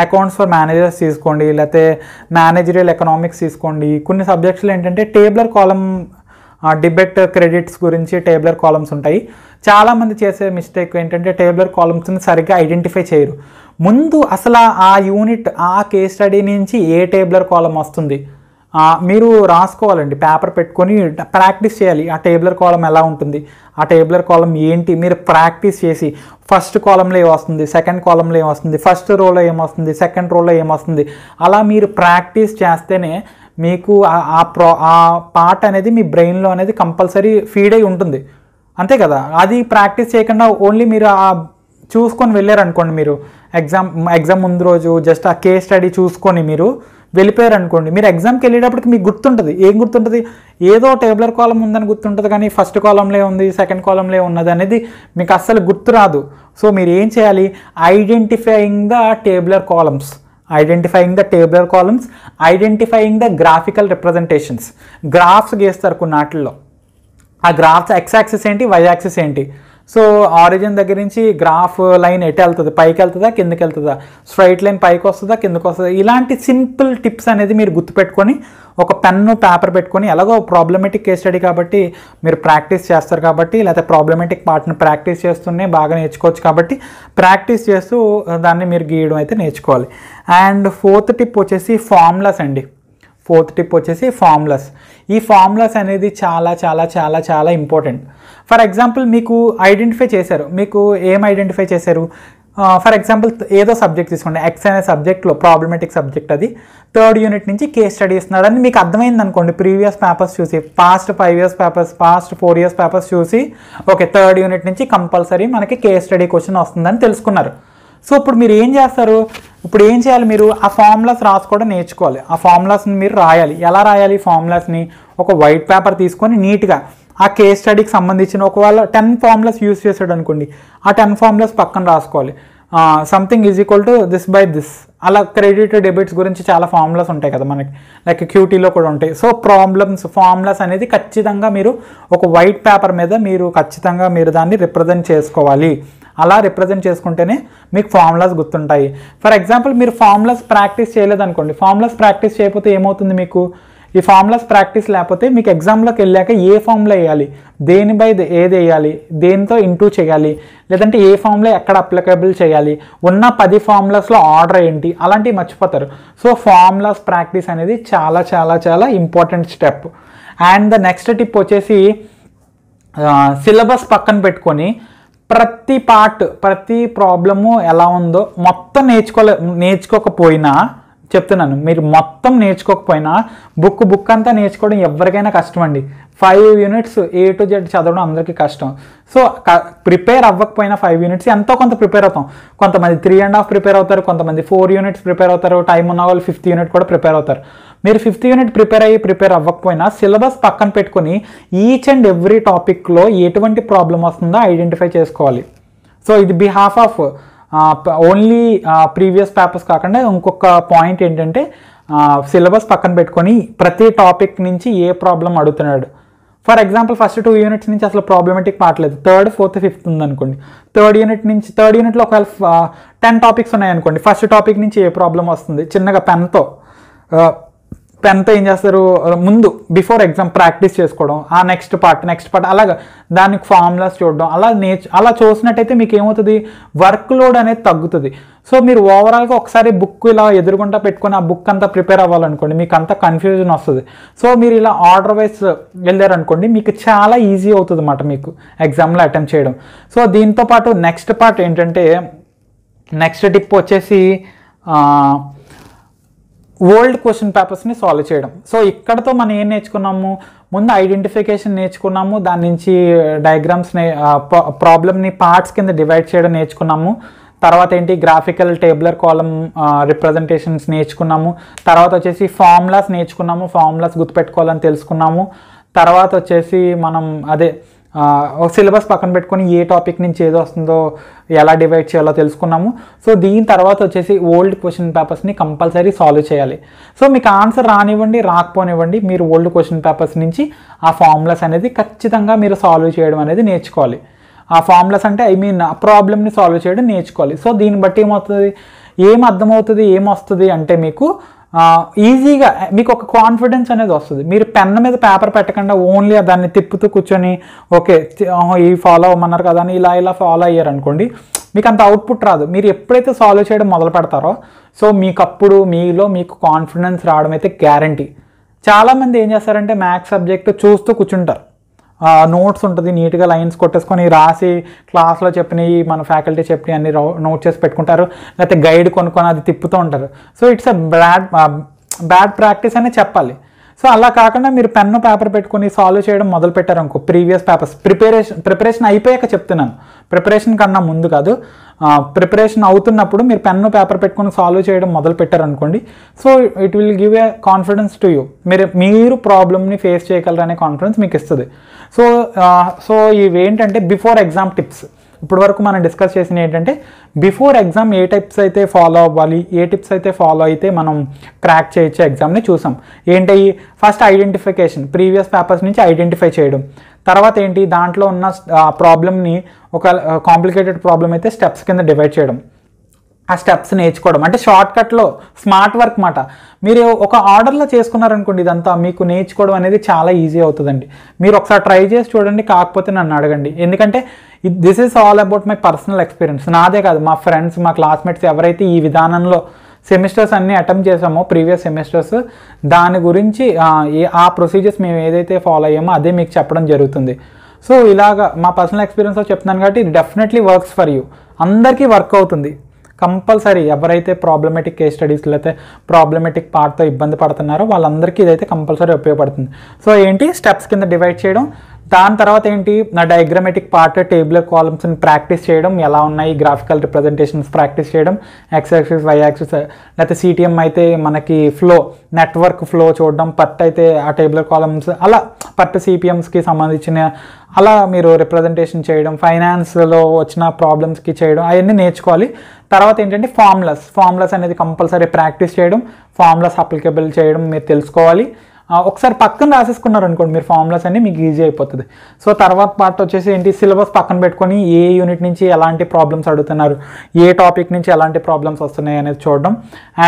అకౌంట్స్ ఫర్ మేనేజర్స్ తీసుకోండి లేకపోతే మేనేజరియల్ ఎకనామిక్స్ తీసుకోండి కొన్ని సబ్జెక్ట్స్లో ఏంటంటే టేబులర్ కాలం డిబెట్ క్రెడిట్స్ గురించి టేబులర్ కాలమ్స్ ఉంటాయి చాలామంది చేసే మిస్టేక్ ఏంటంటే టేబులర్ కాలమ్స్ని సరిగ్గా ఐడెంటిఫై చేయరు ముందు అసలు ఆ యూనిట్ ఆ కేస్ స్టడీ నుంచి ఏ టేబులర్ కాలం వస్తుంది మీరు రాసుకోవాలండి పేపర్ పెట్టుకొని ప్రాక్టీస్ చేయాలి ఆ టేబులర్ కాలం ఎలా ఉంటుంది ఆ టేబులర్ కాలం ఏంటి మీరు ప్రాక్టీస్ చేసి ఫస్ట్ కాలంలో ఏమొస్తుంది సెకండ్ కాలంలో ఏమొస్తుంది ఫస్ట్ రోలో ఏమొస్తుంది సెకండ్ రోలో ఏమొస్తుంది అలా మీరు ప్రాక్టీస్ చేస్తేనే మీకు ఆ ప్రా ఆ పాట అనేది మీ బ్రెయిన్లో అనేది కంపల్సరీ ఫీడ్ అయి ఉంటుంది అంతే కదా అది ప్రాక్టీస్ చేయకుండా ఓన్లీ మీరు ఆ చూసుకొని వెళ్ళారనుకోండి మీరు ఎగ్జామ్ ఎగ్జామ్ ముందు రోజు జస్ట్ ఆ కేస్ స్టడీ చూసుకొని మీరు వెళ్ళిపోయారు అనుకోండి మీరు ఎగ్జామ్కి వెళ్ళేటప్పటికి మీకు గుర్తుంటుంది ఏం గుర్తుంటుంది ఏదో టేబులర్ కాలం ఉందని గుర్తుంటుంది కానీ ఫస్ట్ కాలంలో ఉంది సెకండ్ కాలంలో ఉన్నది అనేది మీకు అస్సలు గుర్తు రాదు సో మీరు ఏం చేయాలి identifying the tabular columns identifying the tabular columns identifying the graphical representations graphs గీస్తారు కొన్ని ఆ గ్రాఫ్స్ ఎక్స్ యాక్సిస్ ఏంటి వై యాక్సిస్ ఏంటి సో ఆరిజిన్ దగ్గర నుంచి గ్రాఫ్ లైన్ ఎటు వెళ్తుంది పైకి వెళ్తుందా కిందకి వెళ్తుందా స్ట్రైట్ లైన్ పైకి వస్తుందా కిందకి వస్తుందా ఇలాంటి సింపుల్ టిప్స్ అనేది మీరు గుర్తుపెట్టుకొని ఒక పెన్ను పేపర్ పెట్టుకొని ఎలాగో ప్రాబ్లమెటిక్ కేస్ స్టడీ కాబట్టి మీరు ప్రాక్టీస్ చేస్తారు కాబట్టి లేకపోతే ప్రాబ్లమెటిక్ పార్ట్ని ప్రాక్టీస్ చేస్తూనే బాగా నేర్చుకోవచ్చు కాబట్టి ప్రాక్టీస్ చేస్తూ దాన్ని మీరు గీయడం అయితే నేర్చుకోవాలి అండ్ ఫోర్త్ టిప్ వచ్చేసి ఫార్ములాస్ అండి ఫోర్త్ టిప్ వచ్చేసి ఫార్మ్లస్ ఈ ఫార్మ్లస్ అనేది చాలా చాలా చాలా చాలా ఇంపార్టెంట్ ఫర్ ఎగ్జాంపుల్ మీకు ఐడెంటిఫై చేశారు మీకు ఏం ఐడెంటిఫై చేశారు ఫర్ ఎగ్జాంపుల్ ఏదో సబ్జెక్ట్ తీసుకోండి ఎక్స్ అనే సబ్జెక్ట్లో ప్రాబ్లమెటిక్ సబ్జెక్ట్ అది థర్డ్ యూనిట్ నుంచి కేస్ స్టడీ ఇస్తున్నాడని మీకు అర్థమైంది అనుకోండి ప్రీవియస్ పేపర్స్ చూసి past five years papers past four years papers చూసి ఓకే థర్డ్ యూనిట్ నుంచి కంపల్సరీ మనకి కేస్ స్టడీ క్వశ్చన్ వస్తుందని తెలుసుకున్నారు సో ఇప్పుడు మీరు ఏం చేస్తారు ఇప్పుడు ఏం చేయాలి మీరు ఆ ఫార్ములాస్ రాసుకోవడం నేర్చుకోవాలి ఆ ఫార్ములాస్ని మీరు రాయాలి ఎలా రాయాలి ఫార్ములాస్ని ఒక వైట్ పేపర్ తీసుకొని నీట్గా ఆ కేస్ స్టడీకి సంబంధించిన ఒకవేళ టెన్ ఫార్ములాస్ యూస్ చేసాడు అనుకోండి ఆ టెన్ ఫార్ములాస్ పక్కన రాసుకోవాలి something is equal to this by this అలా క్రెడిట్ డెబిట్స్ గురించి చాలా ఫార్ములాస్ ఉంటాయి కదా మనకి లైక్ క్యూటీలో కూడా ఉంటాయి సో ప్రాబ్లమ్స్ ఫార్ములాస్ అనేది ఖచ్చితంగా మీరు ఒక వైట్ పేపర్ మీద మీరు ఖచ్చితంగా మీరు దాన్ని రిప్రజెంట్ చేసుకోవాలి అలా రిప్రజెంట్ చేసుకుంటేనే మీకు ఫార్ములాస్ గుర్తుంటాయి ఫర్ ఎగ్జాంపుల్ మీరు ఫార్ములాస్ ప్రాక్టీస్ చేయలేదు అనుకోండి ఫార్ములాస్ ప్రాక్టీస్ చేయకపోతే ఏమవుతుంది మీకు ఈ ఫార్ములాస్ ప్రాక్టీస్ లేకపోతే మీకు ఎగ్జామ్లోకి వెళ్ళాక ఏ ఫామ్లో వేయాలి దేని బై ఏది వేయాలి దేనితో ఇంటూ చేయాలి లేదంటే ఏ ఫామ్లో ఎక్కడ అప్లికబుల్ చేయాలి ఉన్న పది ఫార్ములాస్లో ఆర్డర్ ఏంటి అలాంటివి మర్చిపోతారు సో ఫార్ములాస్ ప్రాక్టీస్ అనేది చాలా చాలా చాలా important step and the next tip వచ్చేసి సిలబస్ పక్కన పెట్టుకొని ప్రతి పార్ట్ ప్రతి ప్రాబ్లము ఎలా ఉందో మొత్తం నేర్చుకోలే నేర్చుకోకపోయినా చెప్తున్నాను మీరు మొత్తం నేర్చుకోకపోయినా బుక్ బుక్ అంతా నేర్చుకోవడం ఎవరికైనా కష్టం అండి five units A to Z చదవడం అందరికీ కష్టం సో ప్రిపేర్ అవ్వకపోయినా ఫైవ్ యూనిట్స్ ఎంతో కొంత ప్రిపేర్ అవుతాం కొంతమంది త్రీ అండ్ హాఫ్ ప్రిపేర్ అవుతారు కొంతమంది ఫోర్ యూనిట్స్ ప్రిపేర్ అవుతారు టైం ఉన్న వాళ్ళు ఫిఫ్త్ యూనిట్ కూడా ప్రిపేర్ అవుతారు మీరు ఫిఫ్త్ యూనిట్ ప్రిపేర్ అయ్యి ప్రిపేర్ అవ్వకపోయినా సిలబస్ పక్కన పెట్టుకుని ఈచ్ అండ్ ఎవ్రీ టాపిక్లో ఎటువంటి ప్రాబ్లం వస్తుందో ఐడెంటిఫై చేసుకోవాలి సో ఇది behalf of only previous papers కాకుండా ఇంకొక పాయింట్ ఏంటంటే సిలబస్ పక్కన పెట్టుకొని ప్రతి టాపిక్ నుంచి ఏ ప్రాబ్లం అడుగుతున్నాడు for example first two units నుంచి అసలు ప్రాబ్లమెటిక్ పాటలేదు థర్డ్ ఫోర్త్ ఫిఫ్త్ ఉందనుకోండి థర్డ్ యూనిట్ నుంచి థర్డ్ యూనిట్లో ఒకవేళ టెన్ టాపిక్స్ ఉన్నాయనుకోండి ఫస్ట్ టాపిక్ నుంచి ఏ ప్రాబ్లం వస్తుంది చిన్నగా పెన్తో టెన్త్ ఏం చేస్తారు ముందు బిఫోర్ ఎగ్జామ్ ప్రాక్టీస్ చేసుకోవడం ఆ నెక్స్ట్ పార్ట్ నెక్స్ట్ పార్ట్ అలాగా దానికి ఫార్ములాస్ చూడడం అలా నేర్చు అలా చూసినట్టయితే మీకు ఏమవుతుంది వర్క్ లోడ్ అనేది తగ్గుతుంది సో మీరు ఓవరాల్గా ఒకసారి బుక్ ఇలా ఎదురుకుంటా పెట్టుకొని ఆ బుక్ అంతా ప్రిపేర్ అవ్వాలనుకోండి మీకు అంత కన్ఫ్యూజన్ వస్తుంది సో మీరు ఇలా ఆర్డర్ వైజ్ వెళ్ళారనుకోండి మీకు చాలా ఈజీ అవుతుంది అన్నమాట మీకు ఎగ్జామ్లో అటెంప్ట్ చేయడం సో దీంతోపాటు నెక్స్ట్ పార్ట్ ఏంటంటే నెక్స్ట్ టిప్ వచ్చేసి ఓల్డ్ క్వశ్చన్ పేపర్స్ని సాల్వ్ చేయడం సో ఇక్కడతో మనం ఏం నేర్చుకున్నాము ముందు ఐడెంటిఫికేషన్ నేర్చుకున్నాము దాని నుంచి డయాగ్రామ్స్ నే ప్రాబ్లమ్ని పార్ట్స్ కింద డివైడ్ చేయడం నేర్చుకున్నాము తర్వాత ఏంటి గ్రాఫికల్ టేబులర్ కాలం రిప్రజెంటేషన్స్ నేర్చుకున్నాము తర్వాత వచ్చేసి ఫార్ములాస్ నేర్చుకున్నాము ఫార్ములాస్ గుర్తుపెట్టుకోవాలని తెలుసుకున్నాము తర్వాత వచ్చేసి మనం అదే ఒక సిలబస్ పక్కన పెట్టుకొని ఏ టాపిక్ నుంచి ఏదో వస్తుందో ఎలా డివైడ్ చేయాలో తెలుసుకున్నాము సో దీని తర్వాత వచ్చేసి ఓల్డ్ క్వశ్చన్ పేపర్స్ని కంపల్సరీ సాల్వ్ చేయాలి సో మీకు ఆన్సర్ రానివ్వండి రాకపోనివ్వండి మీరు ఓల్డ్ క్వశ్చన్ పేపర్స్ నుంచి ఆ ఫార్ములాస్ అనేది ఖచ్చితంగా మీరు సాల్వ్ చేయడం అనేది నేర్చుకోవాలి ఆ ఫార్ములాస్ అంటే ఐ మీన్ ఆ ప్రాబ్లమ్ని సాల్వ్ చేయడం నేర్చుకోవాలి సో దీన్ని బట్టి ఏమవుతుంది ఏం అర్థమవుతుంది ఏమొస్తుంది అంటే మీకు ఈజీగా మీకు ఒక కాన్ఫిడెన్స్ అనేది వస్తుంది మీరు పెన్ మీద పేపర్ పెట్టకుండా ఓన్లీ దాన్ని తిప్పుతూ కూర్చొని ఓకే ఈ ఫాలో అవ్వమన్నారు కదా అని ఇలా ఇలా ఫాలో అయ్యారనుకోండి మీకు అంత అవుట్పుట్ రాదు మీరు ఎప్పుడైతే సాల్వ్ చేయడం మొదలు పెడతారో సో మీకు అప్పుడు మీలో మీకు కాన్ఫిడెన్స్ రావడం అయితే గ్యారంటీ చాలామంది ఏం చేస్తారంటే మ్యాథ్స్ సబ్జెక్ట్ చూస్తూ కూర్చుంటారు నోట్స్ ఉంటుంది నీట్గా లైన్స్ కొట్టేసుకొని రాసి క్లాస్లో చెప్పినవి మన ఫ్యాకల్టీ చెప్పినవి అన్ని నోట్ చేసి పెట్టుకుంటారు లేకపోతే గైడ్ కొనుక్కొని అది తిప్పుతూ ఉంటారు so it's a bad bad practice అని చెప్పాలి సో అలా కాకుండా మీరు పెన్ను పేపర్ పెట్టుకుని సాల్వ్ చేయడం మొదలు పెట్టారనుకో ప్రీవియస్ పేపర్స్ ప్రిపరేషన్ ప్రిపరేషన్ అయిపోయాక చెప్తున్నాను ప్రిపరేషన్ కన్నా ముందు కాదు ప్రిపరేషన్ అవుతున్నప్పుడు మీరు పెన్ను పేపర్ పెట్టుకుని సాల్వ్ చేయడం మొదలు పెట్టారనుకోండి so it will give a confidence to you మీరు మీరు ప్రాబ్లమ్ని ఫేస్ చేయగలరనే కాన్ఫిడెన్స్ మీకు ఇస్తుంది సో సో ఇవి ఏంటంటే బిఫోర్ ఎగ్జామ్ టిప్స్ ఇప్పటి వరకు మనం డిస్కస్ చేసిన ఏంటంటే బిఫోర్ ఎగ్జామ్ ఏ టిప్స్ అయితే ఫాలో అవ్వాలి ఏ టిప్స్ అయితే ఫాలో అయితే మనం క్రాక్ చేయొచ్చు ఎగ్జామ్ని చూసాం ఏంటి ఫస్ట్ ఐడెంటిఫికేషన్ ప్రీవియస్ పేపర్స్ నుంచి ఐడెంటిఫై చేయడం తర్వాత ఏంటి దాంట్లో ఉన్న ప్రాబ్లమ్ని ఒక కాంప్లికేటెడ్ ప్రాబ్లం అయితే స్టెప్స్ కింద డివైడ్ చేయడం ఆ స్టెప్స్ నేర్చుకోవడం అంటే షార్ట్ కట్లో స్మార్ట్ వర్క్ మాట మీరు ఒక ఆర్డర్లో చేసుకున్నారనుకోండి ఇదంతా మీకు నేర్చుకోవడం అనేది చాలా ఈజీ అవుతుందండి మీరు ఒకసారి ట్రై చేసి చూడండి కాకపోతే నన్ను అడగండి ఎందుకంటే this is all about my personal experience నాదే కాదు మా ఫ్రెండ్స్ మా క్లాస్మేట్స్ ఎవరైతే ఈ విధానంలో సెమిస్టర్స్ అన్నీ అటెంప్ట్ చేసామో ప్రీవియస్ సెమిస్టర్స్ దాని గురించి ఆ ప్రొసీజర్స్ మేము ఏదైతే ఫాలో అయ్యామో అదే మీకు చెప్పడం జరుగుతుంది సో ఇలాగ మా పర్సనల్ ఎక్స్పీరియన్స్లో చెప్తున్నాను కాబట్టి డెఫినెట్లీ వర్క్స్ ఫర్ యూ అందరికీ వర్క్ అవుతుంది కంపల్సరీ ఎవరైతే ప్రాబ్లమెటిక్ కేస్ స్టడీస్ లేకపోతే ప్రాబ్లమెటిక్ పార్ట్తో ఇబ్బంది పడుతున్నారో వాళ్ళందరికీ ఇదైతే కంపల్సరీ ఉపయోగపడుతుంది సో ఏంటి స్టెప్స్ కింద డివైడ్ చేయడం దాని తర్వాత ఏంటి నా డయాగ్రమెటిక్ పార్ట్ టేబులర్ కాలమ్స్ని ప్రాక్టీస్ చేయడం ఎలా ఉన్నాయి గ్రాఫికల్ రిప్రజెంటేషన్స్ ప్రాక్టీస్ చేయడం ఎక్స్ ఎక్సెస్ వై యాక్సెస్ లేకపోతే సిటిఎం అయితే మనకి ఫ్లో నెట్వర్క్ ఫ్లో చూడడం పర్ట్ అయితే ఆ టేబులర్ కాలమ్స్ అలా పర్ట్ సిపిఎమ్స్కి సంబంధించిన అలా మీరు రిప్రజెంటేషన్ చేయడం ఫైనాన్స్లో వచ్చిన ప్రాబ్లమ్స్కి చేయడం అవన్నీ నేర్చుకోవాలి తర్వాత ఏంటంటే ఫార్మ్లస్ ఫార్మ్లస్ అనేది కంపల్సరీ ప్రాక్టీస్ చేయడం ఫార్మ్లస్ అప్లికబుల్ చేయడం మీరు తెలుసుకోవాలి ఒకసారి పక్కన రాసేసుకున్నారు అనుకోండి మీరు ఫార్ములాస్ అన్ని మీకు ఈజీ అయిపోతుంది సో తర్వాత పార్ట్ వచ్చేసి ఏంటి సిలబస్ పక్కన పెట్టుకొని ఏ యూనిట్ నుంచి ఎలాంటి ప్రాబ్లమ్స్ అడుగుతున్నారు ఏ టాపిక్ నుంచి ఎలాంటి ప్రాబ్లమ్స్ వస్తున్నాయి అనేది చూడడం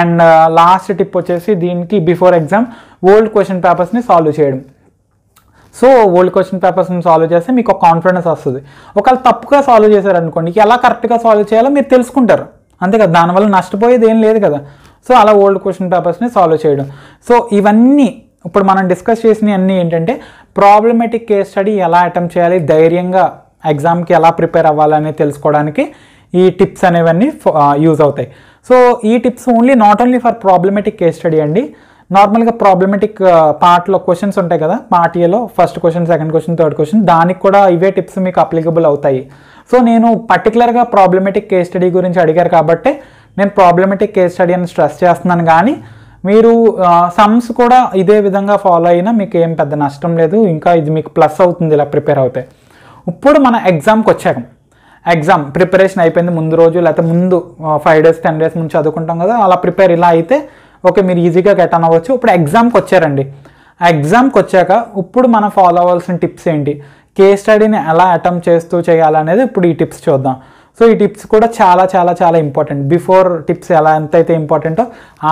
అండ్ లాస్ట్ టిప్ వచ్చేసి దీనికి బిఫోర్ ఎగ్జామ్ ఓల్డ్ క్వశ్చన్ పేపర్స్ని సాల్వ్ చేయడం సో ఓల్డ్ క్వశ్చన్ పేపర్స్ని సాల్వ్ చేస్తే మీకు ఒక కాన్ఫిడెన్స్ వస్తుంది ఒకవేళ తప్పుగా సాల్వ్ చేశారనుకోండి ఎలా కరెక్ట్గా సాల్వ్ చేయాలో మీరు తెలుసుకుంటారు అంతే కదా దానివల్ల నష్టపోయేది ఏం లేదు కదా సో అలా ఓల్డ్ క్వశ్చన్ పేపర్స్ని సాల్వ్ చేయడం సో ఇవన్నీ ఇప్పుడు మనం డిస్కస్ చేసినవి అన్నీ ఏంటంటే ప్రాబ్లమెటిక్ కేస్ స్టడీ ఎలా అటెంప్ట్ చేయాలి ధైర్యంగా ఎగ్జామ్కి ఎలా ప్రిపేర్ అవ్వాలని తెలుసుకోవడానికి ఈ టిప్స్ అనేవన్నీ యూజ్ అవుతాయి సో ఈ tips only not only for problematic case study అండి నార్మల్గా ప్రాబ్లమెటిక్ పార్ట్లో క్వశ్చన్స్ ఉంటాయి కదా పార్ట్ ఏలో first question second question third question దానికి కూడా ఇవే టిప్స్ మీకు అప్లికబుల్ అవుతాయి సో నేను పర్టికులర్గా ప్రాబ్లమెటిక్ కేస్ స్టడీ గురించి అడిగారు కాబట్టి నేను ప్రాబ్లమెటిక్ కేస్ స్టడీ అని స్ట్రెస్ చేస్తున్నాను కానీ మీరు సమ్స్ కూడా ఇదే విధంగా ఫాలో అయినా మీకు ఏం పెద్ద నష్టం లేదు ఇంకా ఇది మీకు ప్లస్ అవుతుంది ఇలా ప్రిపేర్ అవుతే ఇప్పుడు మన ఎగ్జామ్కి వచ్చాక ఎగ్జామ్ ప్రిపరేషన్ అయిపోయింది ముందు రోజు లేకపోతే ముందు ఫైవ్ డేస్ టెన్ డేస్ ముందు చదువుకుంటాం కదా అలా ప్రిపేర్ ఇలా అయితే ఓకే మీరు ఈజీగా గెట్ అనవచ్చు ఇప్పుడు ఎగ్జామ్కి వచ్చారండి ఎగ్జామ్కి వచ్చాక ఇప్పుడు మనం ఫాలో అవ్వాల్సిన టిప్స్ ఏంటి కే స్టడీని ఎలా అటెంప్ట్ చేస్తూ చేయాలనేది ఇప్పుడు ఈ టిప్స్ చూద్దాం సో ఈ టిప్స్ కూడా చాలా చాలా చాలా ఇంపార్టెంట్ బిఫోర్ టిప్స్ ఎలా ఎంతైతే ఇంపార్టెంటో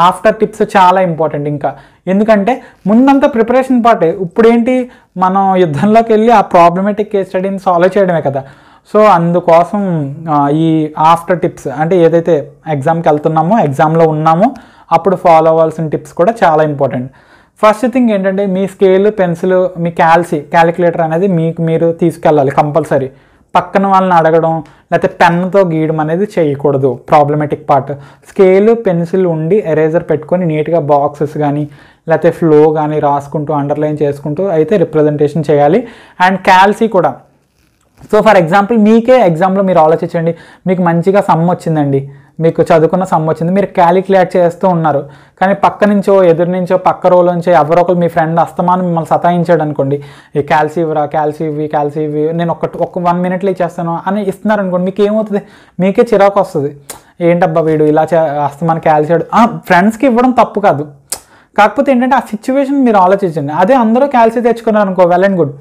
ఆఫ్టర్ టిప్స్ చాలా ఇంపార్టెంట్ ఇంకా ఎందుకంటే ముందంతా ప్రిపరేషన్ పార్టే ఇప్పుడేంటి మనం యుద్ధంలోకి వెళ్ళి ఆ ప్రాబ్లమేటిక్ కేస్ స్టడీని సాల్వ్ చేయడమే కదా సో అందుకోసం ఈ ఆఫ్టర్ టిప్స్ అంటే ఏదైతే ఎగ్జామ్కి వెళ్తున్నామో ఎగ్జామ్లో ఉన్నామో అప్పుడు ఫాలో అవ్వాల్సిన టిప్స్ కూడా చాలా ఇంపార్టెంట్ ఫస్ట్ థింగ్ ఏంటంటే మీ స్కేల్ పెన్సిల్ మీ క్యాల్సీ క్యాలిక్యులేటర్ అనేది మీకు మీరు తీసుకెళ్ళాలి కంపల్సరీ పక్కన వాళ్ళని అడగడం లేకపోతే పెన్తో గీయడం అనేది చేయకూడదు ప్రాబ్లమెటిక్ పార్ట్ స్కేల్ పెన్సిల్ ఉండి ఎరేజర్ పెట్టుకొని నీట్గా బాక్సెస్ కానీ లేకపోతే ఫ్లో కానీ రాసుకుంటూ అండర్లైన్ చేసుకుంటూ అయితే రిప్రజెంటేషన్ చేయాలి అండ్ క్యాల్సీ కూడా సో ఫర్ ఎగ్జాంపుల్ మీకే ఎగ్జామ్లో మీరు ఆలోచించండి మీకు మంచిగా సమ్ వచ్చిందండి మీకు చదువుకున్న సమ్ వచ్చింది మీరు క్యాలిక్యులేట్ చేస్తూ ఉన్నారు కానీ పక్క నుంచో ఎదురు నుంచో పక్క రోలో నుంచో ఎవరో ఒకరు మీ ఫ్రెండ్ అస్తమానం మిమ్మల్ని సతాయించాడు అనుకోండి ఈ ఇవి క్యాల్సీవి ఇవి నేను ఒక ఒక వన్ మినిట్లో ఇచ్చేస్తాను అని ఇస్తున్నారు అనుకోండి మీకు ఏమవుతుంది మీకే చిరాకు వస్తుంది ఏంటబ్బా వీడు ఇలా చే అస్తమానం క్యాల్సీడు ఫ్రెండ్స్కి ఇవ్వడం తప్పు కాదు కాకపోతే ఏంటంటే ఆ సిచ్యువేషన్ మీరు ఆలోచించండి అదే అందరూ క్యాల్సీ తెచ్చుకున్నారు అనుకో వెల్ అండ్ గుడ్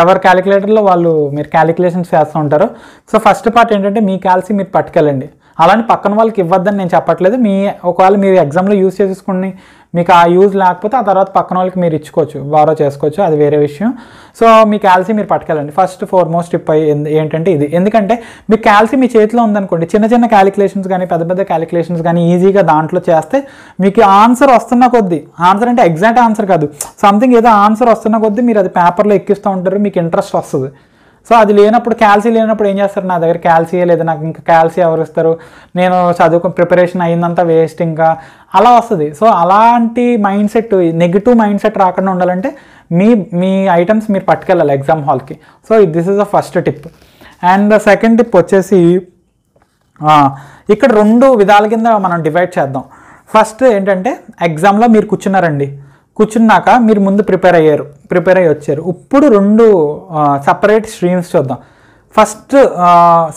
ఎవరి క్యాలిక్యులేటర్లో వాళ్ళు మీరు క్యాలిక్యులేషన్స్ చేస్తూ ఉంటారు సో ఫస్ట్ పార్ట్ ఏంటంటే మీ క్యాల్సీ మీరు పట్టుకెళ్ళండి అలానే పక్కన వాళ్ళకి ఇవ్వద్దని నేను చెప్పట్లేదు మీ ఒకవేళ మీరు ఎగ్జామ్లో యూజ్ చేసుకోండి మీకు ఆ యూజ్ లేకపోతే ఆ తర్వాత పక్కన వాళ్ళకి మీరు ఇచ్చుకోవచ్చు బారో చేసుకోవచ్చు అది వేరే విషయం సో మీ క్యాల్సీ మీరు పట్టుకెళ్ళండి ఫస్ట్ ఫోర్ మోస్ట్ టిప్ ఏంటంటే ఇది ఎందుకంటే మీ క్యాల్సీ మీ చేతిలో ఉందనుకోండి చిన్న చిన్న క్యాలిక్యులేషన్స్ కానీ పెద్ద పెద్ద క్యాలిక్యులేషన్స్ కానీ ఈజీగా దాంట్లో చేస్తే మీకు ఆన్సర్ వస్తున్న కొద్దీ ఆన్సర్ అంటే ఎగ్జాక్ట్ ఆన్సర్ కాదు సంథింగ్ ఏదో ఆన్సర్ వస్తున్న కొద్దీ మీరు అది పేపర్లో ఎక్కిస్తూ ఉంటారు మీకు ఇంట్రెస్ట్ వస్తుంది సో అది లేనప్పుడు క్యాల్సీ లేనప్పుడు ఏం చేస్తారు నా దగ్గర క్యాల్సీయే లేదు నాకు ఇంకా క్యాల్సీ ఎవరు ఇస్తారు నేను చదువుకు ప్రిపరేషన్ అయిందంతా వేస్ట్ ఇంకా అలా వస్తుంది సో అలాంటి mind set negative mind set రాకుండా ఉండాలంటే మీ మీ ఐటమ్స్ మీరు పట్టుకెళ్ళాలి ఎగ్జామ్ హాల్కి so this is the first tip and the second tip వచ్చేసి ఇక్కడ రెండు విధాల కింద మనం డివైడ్ చేద్దాం ఫస్ట్ ఏంటంటే ఎగ్జామ్లో మీరు కూర్చున్నారండి కూర్చున్నాక మీరు ముందు ప్రిపేర్ అయ్యారు ప్రిపేర్ అయ్యి వచ్చారు ఇప్పుడు రెండు సపరేట్ స్ట్రీమ్స్ చూద్దాం ఫస్ట్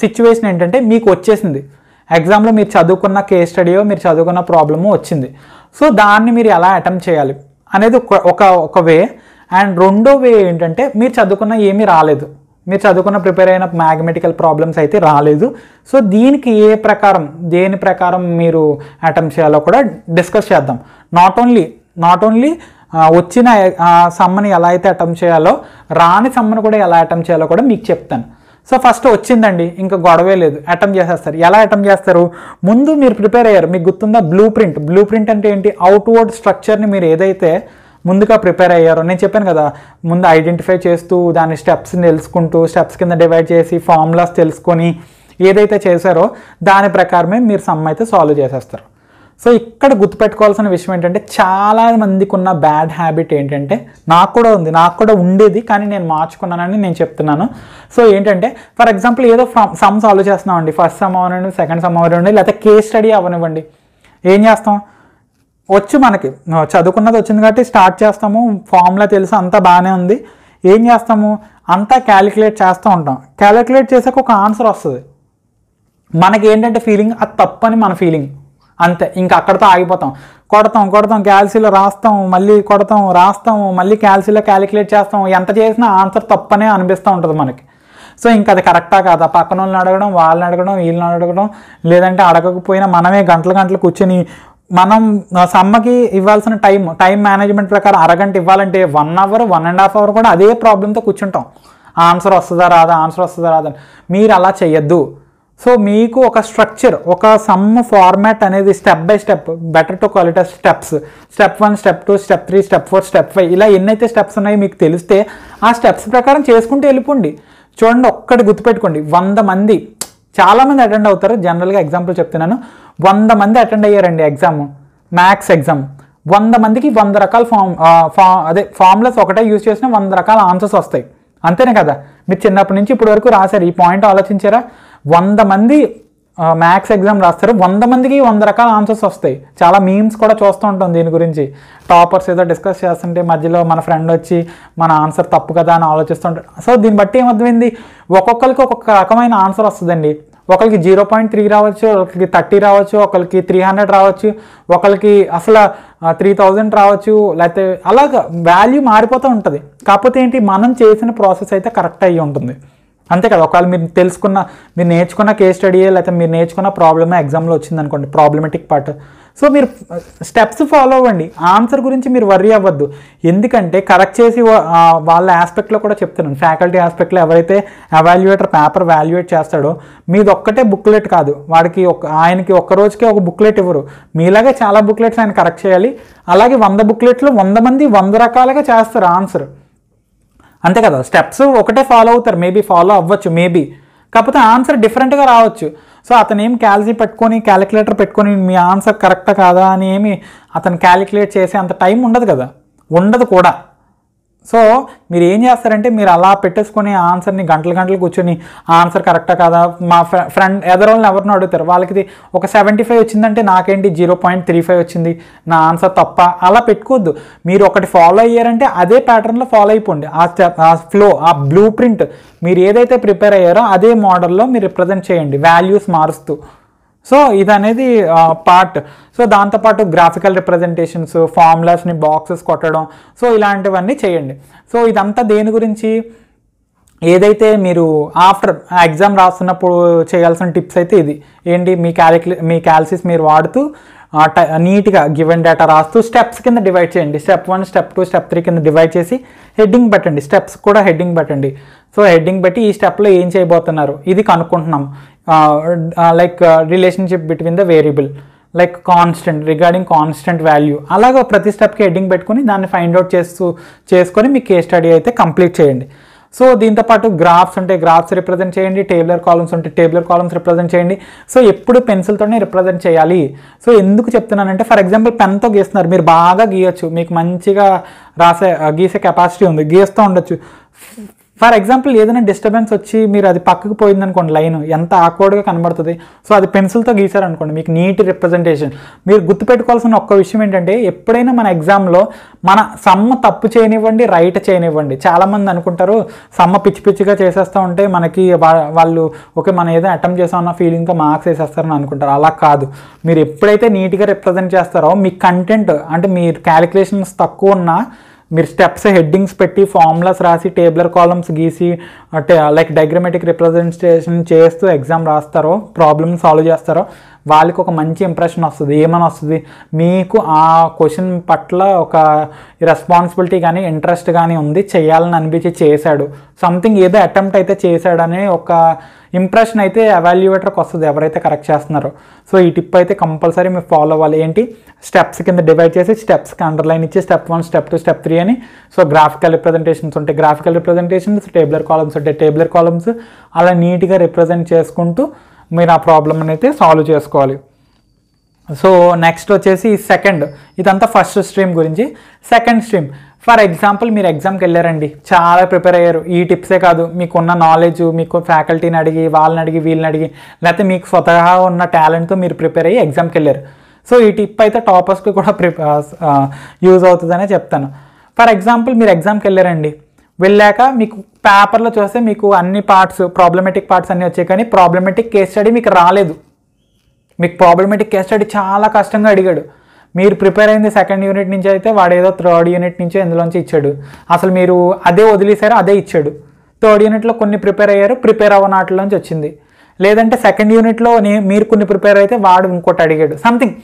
సిచ్యువేషన్ ఏంటంటే మీకు వచ్చేసింది ఎగ్జామ్లో మీరు చదువుకున్న కేస్ స్టడీయో మీరు చదువుకున్న ప్రాబ్లమ్ వచ్చింది సో దాన్ని మీరు ఎలా అటెంప్ట్ చేయాలి అనేది ఒక ఒక వే అండ్ రెండో వే ఏంటంటే మీరు చదువుకున్న ఏమీ రాలేదు మీరు చదువుకున్న ప్రిపేర్ అయిన మ్యాథమెటికల్ ప్రాబ్లమ్స్ అయితే రాలేదు సో దీనికి ఏ ప్రకారం దేని ప్రకారం మీరు అటెంప్ట్ చేయాలో కూడా డిస్కస్ చేద్దాం నాట్ ఓన్లీ నాట్ ఓన్లీ వచ్చిన సమ్మని ఎలా అయితే అటెంప్ట్ చేయాలో రాని సమ్మని కూడా ఎలా అటెంప్ట్ చేయాలో కూడా మీకు చెప్తాను సో ఫస్ట్ వచ్చిందండి ఇంకా గొడవే లేదు అటెంప్ట్ చేసేస్తారు ఎలా అటెంప్ట్ చేస్తారు ముందు మీరు ప్రిపేర్ అయ్యారు మీకు గుర్తుందా బ్లూ ప్రింట్ బ్లూ ప్రింట్ అంటే ఏంటి అవుట్వర్డ్ స్ట్రక్చర్ని మీరు ఏదైతే ముందుగా ప్రిపేర్ అయ్యారో నేను చెప్పాను కదా ముందు ఐడెంటిఫై చేస్తూ దాని స్టెప్స్ని తెలుసుకుంటూ స్టెప్స్ కింద డివైడ్ చేసి ఫార్ములాస్ తెలుసుకొని ఏదైతే చేశారో దాని ప్రకారమే మీరు సమ్ అయితే సాల్వ్ చేసేస్తారు సో ఇక్కడ గుర్తుపెట్టుకోవాల్సిన విషయం ఏంటంటే చాలా మందికి ఉన్న బ్యాడ్ హ్యాబిట్ ఏంటంటే నాకు కూడా ఉంది నాకు కూడా ఉండేది కానీ నేను మార్చుకున్నానని నేను చెప్తున్నాను సో ఏంటంటే ఫర్ ఎగ్జాంపుల్ ఏదో సమ్ సాల్వ్ చేస్తున్నామండి ఫస్ట్ సమ్ అవ్వనివ్వండి సెకండ్ సమ్ అవ్వనివ్వండి లేకపోతే కేస్ స్టడీ అవనివ్వండి ఏం చేస్తాం వచ్చు మనకి చదువుకున్నది వచ్చింది కాబట్టి స్టార్ట్ చేస్తాము ఫామ్లా తెలుసు అంతా బాగానే ఉంది ఏం చేస్తాము అంతా క్యాలిక్యులేట్ చేస్తూ ఉంటాం క్యాలిక్యులేట్ చేసాక ఒక ఆన్సర్ వస్తుంది మనకి ఏంటంటే ఫీలింగ్ అది తప్పని మన ఫీలింగ్ అంతే ఇంకా అక్కడతో ఆగిపోతాం కొడతాం కొడతాం క్యాల్సీలో రాస్తాం మళ్ళీ కొడతాం రాస్తాం మళ్ళీ క్యాల్సీలో క్యాలిక్యులేట్ చేస్తాం ఎంత చేసినా ఆన్సర్ తప్పనే అనిపిస్తూ ఉంటుంది మనకి సో ఇంకా అది కరెక్టా కాదా పక్కన వాళ్ళని అడగడం వాళ్ళని అడగడం వీళ్ళని అడగడం లేదంటే అడగకపోయినా మనమే గంటలు గంటలు కూర్చొని మనం సమ్మకి ఇవ్వాల్సిన టైం టైం మేనేజ్మెంట్ ప్రకారం అరగంట ఇవ్వాలంటే one hour one and half hour కూడా అదే ప్రాబ్లంతో కూర్చుంటాం ఆన్సర్ వస్తుందా రాదా ఆన్సర్ వస్తుందా రాదా మీరు అలా చేయొద్దు సో మీకు ఒక స్ట్రక్చర్ ఒక సమ్ ఫార్మాట్ అనేది step by step better to quality steps step one step two step three step four step five ఇలా ఎన్నైతే స్టెప్స్ ఉన్నాయో మీకు తెలిస్తే ఆ స్టెప్స్ ప్రకారం చేసుకుంటూ వెళ్ళిపోండి చూడండి ఒక్కటి గుర్తుపెట్టుకోండి వంద మంది చాలామంది అటెండ్ అవుతారు జనరల్గా ఎగ్జాంపుల్ చెప్తున్నాను వంద మంది అటెండ్ అయ్యారండి ఎగ్జామ్ మ్యాథ్స్ ఎగ్జామ్ వంద మందికి వంద రకాల ఫామ్ ఫా అదే ఫార్ములాస్ ఒకటే యూజ్ చేసినా వంద రకాల ఆన్సర్స్ వస్తాయి అంతేనే కదా మీరు చిన్నప్పటి నుంచి ఇప్పటి వరకు రాశారు ఈ పాయింట్ ఆలోచించారా వంద మంది మ్యాథ్స్ ఎగ్జామ్ రాస్తారు వంద మందికి వంద రకాల ఆన్సర్స్ వస్తాయి చాలా మీమ్స్ కూడా చూస్తూ ఉంటాం దీని గురించి టాపర్స్ ఏదో డిస్కస్ చేస్తుంటే మధ్యలో మన ఫ్రెండ్ వచ్చి మన ఆన్సర్ తప్పు కదా అని ఆలోచిస్తుంటాడు సో దీన్ని బట్టి ఏమర్థమైంది ఒక్కొక్కరికి ఒక్కొక్క రకమైన ఆన్సర్ వస్తుందండి ఒకరికి జీరో పాయింట్ త్రీ రావచ్చు ఒకరికి థర్టీ రావచ్చు ఒకరికి త్రీ హండ్రెడ్ రావచ్చు ఒకరికి అసలు త్రీ థౌజండ్ రావచ్చు లేకపోతే అలాగ వాల్యూ మారిపోతూ ఉంటుంది కాకపోతే ఏంటి మనం చేసిన ప్రాసెస్ అయితే కరెక్ట్ అయ్యి ఉంటుంది అంతే కదా ఒకవేళ మీరు తెలుసుకున్న మీరు నేర్చుకున్న కేస్ స్టడీ లేకపోతే మీరు నేర్చుకున్న ప్రాబ్లమే ఎగ్జామ్లో వచ్చింది అనుకోండి ప్రాబ్లమెటిక్ పార్ట్ సో మీరు స్టెప్స్ uh, ఫాలో అవ్వండి ఆన్సర్ గురించి మీరు వర్రీ అవ్వద్దు ఎందుకంటే కరెక్ట్ చేసి వాళ్ళ ఆస్పెక్ట్లో కూడా చెప్తున్నాను ఫ్యాకల్టీ ఆస్పెక్ట్లో ఎవరైతే అవాల్యుయేటర్ పేపర్ వాల్యుయేట్ చేస్తాడో మీది ఒక్కటే బుక్లెట్ కాదు వాడికి ఒక ఆయనకి ఒక రోజుకే ఒక బుక్లెట్ ఇవ్వరు మీలాగే చాలా బుక్లెట్స్ ఆయన కరెక్ట్ చేయాలి అలాగే వంద బుక్లెట్లు వంద మంది వంద రకాలుగా చేస్తారు ఆన్సర్ అంతే కదా స్టెప్స్ ఒకటే ఫాలో అవుతారు మేబీ ఫాలో అవ్వచ్చు మేబీ కాకపోతే ఆన్సర్ డిఫరెంట్గా రావచ్చు సో అతను ఏం క్యాలసీ పెట్టుకొని క్యాలిక్యులేటర్ పెట్టుకొని మీ ఆన్సర్ కరెక్టా కాదా అని ఏమి అతను క్యాలిక్యులేట్ చేసే అంత టైం ఉండదు కదా ఉండదు కూడా సో మీరు ఏం చేస్తారంటే మీరు అలా పెట్టేసుకుని ఆన్సర్ని గంటలు గంటలు కూర్చొని ఆన్సర్ కరెక్టా కదా మా ఫ్రెండ్ ఎదరోళ్ళని ఎవరిని అడుగుతారు వాళ్ళకి ఒక సెవెంటీ ఫైవ్ వచ్చిందంటే నాకేంటి జీరో పాయింట్ త్రీ ఫైవ్ వచ్చింది నా ఆన్సర్ తప్ప అలా పెట్టుకోవద్దు మీరు ఒకటి ఫాలో అయ్యారంటే అదే ప్యాటర్న్లో ఫాలో అయిపోండి ఆ ఫ్లో ఆ బ్లూ ప్రింట్ మీరు ఏదైతే ప్రిపేర్ అయ్యారో అదే మోడల్లో మీరు రిప్రజెంట్ చేయండి వాల్యూస్ మారుస్తూ సో ఇదనేది పార్ట్ సో దాంతోపాటు గ్రాఫికల్ రిప్రజెంటేషన్స్ ఫార్ములాస్ని బాక్సెస్ కొట్టడం సో ఇలాంటివన్నీ చేయండి సో ఇదంతా దేని గురించి ఏదైతే మీరు ఆఫ్టర్ ఎగ్జామ్ రాస్తున్నప్పుడు చేయాల్సిన టిప్స్ అయితే ఇది ఏంటి మీ క్యాలిక్యులే మీ క్యాల్సిస్ మీరు వాడుతూ నీట్గా గివెన్ డేటా రాస్తూ స్టెప్స్ కింద డివైడ్ చేయండి step one step two step three కింద డివైడ్ చేసి హెడ్డింగ్ పెట్టండి స్టెప్స్ కూడా హెడ్డింగ్ పెట్టండి సో హెడ్డింగ్ పెట్టి ఈ స్టెప్లో ఏం చేయబోతున్నారు ఇది కనుక్కుంటున్నాం like relationship between the variable like constant regarding constant value అలాగ ప్రతి స్టెప్కి హెడ్డింగ్ పెట్టుకుని దాన్ని ఫైండ్ అవుట్ చేస్తూ చేసుకొని మీ కే స్టడీ అయితే కంప్లీట్ చేయండి సో దీంతోపాటు గ్రాఫ్స్ ఉంటే గ్రాఫ్స్ రిప్రజెంట్ చేయండి టేబులర్ కాలమ్స్ ఉంటే టేబులర్ కాలమ్స్ రిప్రజెంట్ చేయండి సో ఎప్పుడు పెన్సిల్తోనే రిప్రజెంట్ చేయాలి సో ఎందుకు చెప్తున్నానంటే ఫర్ ఎగ్జాంపుల్ పెన్తో గీస్తున్నారు మీరు బాగా గీయొచ్చు మీకు మంచిగా రాసే గీసే కెపాసిటీ ఉంది గీస్తూ ఉండొచ్చు ఫర్ ఎగ్జాంపుల్ ఏదైనా డిస్టర్బెన్స్ వచ్చి మీరు అది పక్కకు పోయింది అనుకోండి లైన్ ఎంత ఆక్వర్డ్గా కనబడుతుంది సో అది పెన్సిల్తో గీశారనుకోండి మీకు నీట్ రిప్రజెంటేషన్ మీరు గుర్తుపెట్టుకోవాల్సిన ఒక్క విషయం ఏంటంటే ఎప్పుడైనా మన ఎగ్జామ్లో మన సమ్మ తప్పు చేయనివ్వండి రైట్ చేయనివ్వండి చాలామంది అనుకుంటారు సమ్మ పిచ్చి పిచ్చిగా చేసేస్తూ ఉంటే మనకి వాళ్ళు ఓకే మనం ఏదో అటెంప్ట్ చేసామన్న ఫీలింగ్తో మార్క్స్ వేసేస్తారని అనుకుంటారు అలా కాదు మీరు ఎప్పుడైతే నీట్గా రిప్రజెంట్ చేస్తారో మీ కంటెంట్ అంటే మీ క్యాలిక్యులేషన్స్ తక్కువ ఉన్నా మీరు స్టెప్స్ హెడ్డింగ్స్ పెట్టి ఫార్ములాస్ రాసి టేబులర్ కాలమ్స్ గీసి అంటే లైక్ డైగ్రమెటిక్ రిప్రజెంటేషన్ చేస్తూ ఎగ్జామ్ రాస్తారో ప్రాబ్లమ్ సాల్వ్ చేస్తారో వాళ్ళకి ఒక మంచి ఇంప్రెషన్ వస్తుంది ఏమని వస్తుంది మీకు ఆ క్వశ్చన్ పట్ల ఒక రెస్పాన్సిబిలిటీ కానీ ఇంట్రెస్ట్ కానీ ఉంది చేయాలని అనిపించి చేశాడు సంథింగ్ ఏదో అటెంప్ట్ అయితే చేశాడని ఒక ఇంప్రెషన్ అయితే అవాల్యుయేటర్కి వస్తుంది ఎవరైతే కరెక్ట్ చేస్తున్నారో సో ఈ టిప్ అయితే కంపల్సరీ మీరు ఫాలో అవ్వాలి ఏంటి స్టెప్స్ కింద డివైడ్ చేసి స్టెప్స్కి అండర్లైన్ ఇచ్చి step one step two step three అని సో గ్రాఫికల్ రిప్రజెంటేషన్స్ ఉంటాయి గ్రాఫికల్ రిప్రజెంటేషన్స్ టేబులర్ కాలమ్స్ ఉంటాయి టేబులర్ కాలమ్స్ అలా నీట్గా రిప్రజెంట్ చేసుకుంటూ మీరు ఆ ప్రాబ్లమ్ని అయితే సాల్వ్ చేసుకోవాలి సో నెక్స్ట్ వచ్చేసి సెకండ్ ఇదంతా ఫస్ట్ స్ట్రీమ్ గురించి సెకండ్ స్ట్రీమ్ ఫర్ ఎగ్జాంపుల్ మీరు ఎగ్జామ్కి వెళ్ళారండి చాలా ప్రిపేర్ అయ్యారు ఈ టిప్సే కాదు మీకున్న నాలెడ్జ్ మీకు ఫ్యాకల్టీని అడిగి వాళ్ళని అడిగి వీళ్ళని అడిగి లేకపోతే మీకు స్వతహా ఉన్న టాలెంట్తో మీరు ప్రిపేర్ అయ్యి ఎగ్జామ్కి వెళ్ళారు సో ఈ టిప్ అయితే టాపర్స్కి కూడా ప్రిపే యూజ్ అవుతుందనే చెప్తాను ఫర్ ఎగ్జాంపుల్ మీరు ఎగ్జామ్కి వెళ్ళారండి వెళ్ళాక మీకు పేపర్లో చూస్తే మీకు అన్ని పార్ట్స్ ప్రాబ్లమెటిక్ పార్ట్స్ అన్నీ వచ్చాయి కానీ ప్రాబ్లమెటిక్ కేస్ స్టడీ మీకు రాలేదు మీకు ప్రాబ్లమెటిక్ కేస్ స్టడీ చాలా కష్టంగా అడిగాడు మీరు ప్రిపేర్ అయింది సెకండ్ యూనిట్ నుంచి అయితే వాడు ఏదో థర్డ్ యూనిట్ నుంచి ఇందులోంచి ఇచ్చాడు అసలు మీరు అదే వదిలేశారు అదే ఇచ్చాడు థర్డ్ యూనిట్లో కొన్ని ప్రిపేర్ అయ్యారు ప్రిపేర్ అవ్వనాటిలోంచి వచ్చింది లేదంటే సెకండ్ యూనిట్లో మీరు కొన్ని ప్రిపేర్ అయితే వాడు ఇంకోటి అడిగాడు సంథింగ్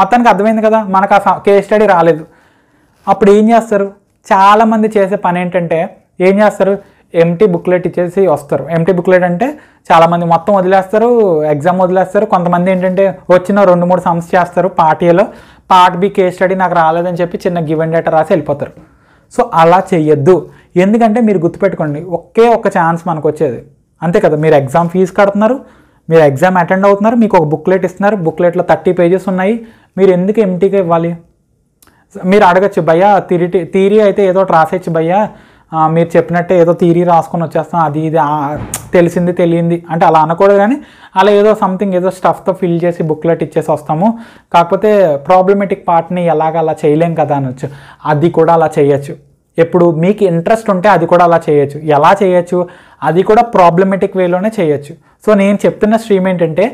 మొత్తానికి అర్థమైంది కదా మనకు ఆ కేస్ స్టడీ రాలేదు అప్పుడు ఏం చేస్తారు చాలామంది చేసే పని ఏంటంటే ఏం చేస్తారు ఎంటీ బుక్లెట్ ఇచ్చేసి వస్తారు ఎంటీ బుక్లెట్ అంటే చాలామంది మొత్తం వదిలేస్తారు ఎగ్జామ్ వదిలేస్తారు కొంతమంది ఏంటంటే వచ్చిన రెండు మూడు సంస్థ చేస్తారు పార్టీలో పార్ట్ బి కేస్ స్టడీ నాకు రాలేదని చెప్పి చిన్న గివ్ అండ్ డేటా రాసి వెళ్ళిపోతారు సో అలా చేయొద్దు ఎందుకంటే మీరు గుర్తుపెట్టుకోండి ఒకే ఒక ఛాన్స్ మనకు వచ్చేది అంతే కదా మీరు ఎగ్జామ్ ఫీజు కడుతున్నారు మీరు ఎగ్జామ్ అటెండ్ అవుతున్నారు మీకు ఒక బుక్లెట్ ఇస్తున్నారు బుక్లెట్లో థర్టీ పేజెస్ ఉన్నాయి మీరు ఎందుకు ఎంటీగా ఇవ్వాలి మీరు అడగచ్చు భయ్యా థిరిటీ థియరీ అయితే ఏదో రాసేచ్చు భయ్యా మీరు చెప్పినట్టే ఏదో థీరీ రాసుకొని వచ్చేస్తాం అది ఇది తెలిసింది తెలియంది అంటే అలా అనకూడదు కానీ అలా ఏదో సంథింగ్ ఏదో స్టఫ్తో ఫిల్ చేసి బుక్లెట్ ఇచ్చేసి వస్తాము కాకపోతే ప్రాబ్లమెటిక్ పార్ట్ని ఎలాగ అలా చేయలేం కదా అనొచ్చు అది కూడా అలా చేయొచ్చు ఎప్పుడు మీకు ఇంట్రెస్ట్ ఉంటే అది కూడా అలా చేయొచ్చు ఎలా చేయొచ్చు అది కూడా ప్రాబ్లమెటిక్ వేలోనే చేయొచ్చు సో నేను చెప్తున్న స్ట్రీమ్ ఏంటంటే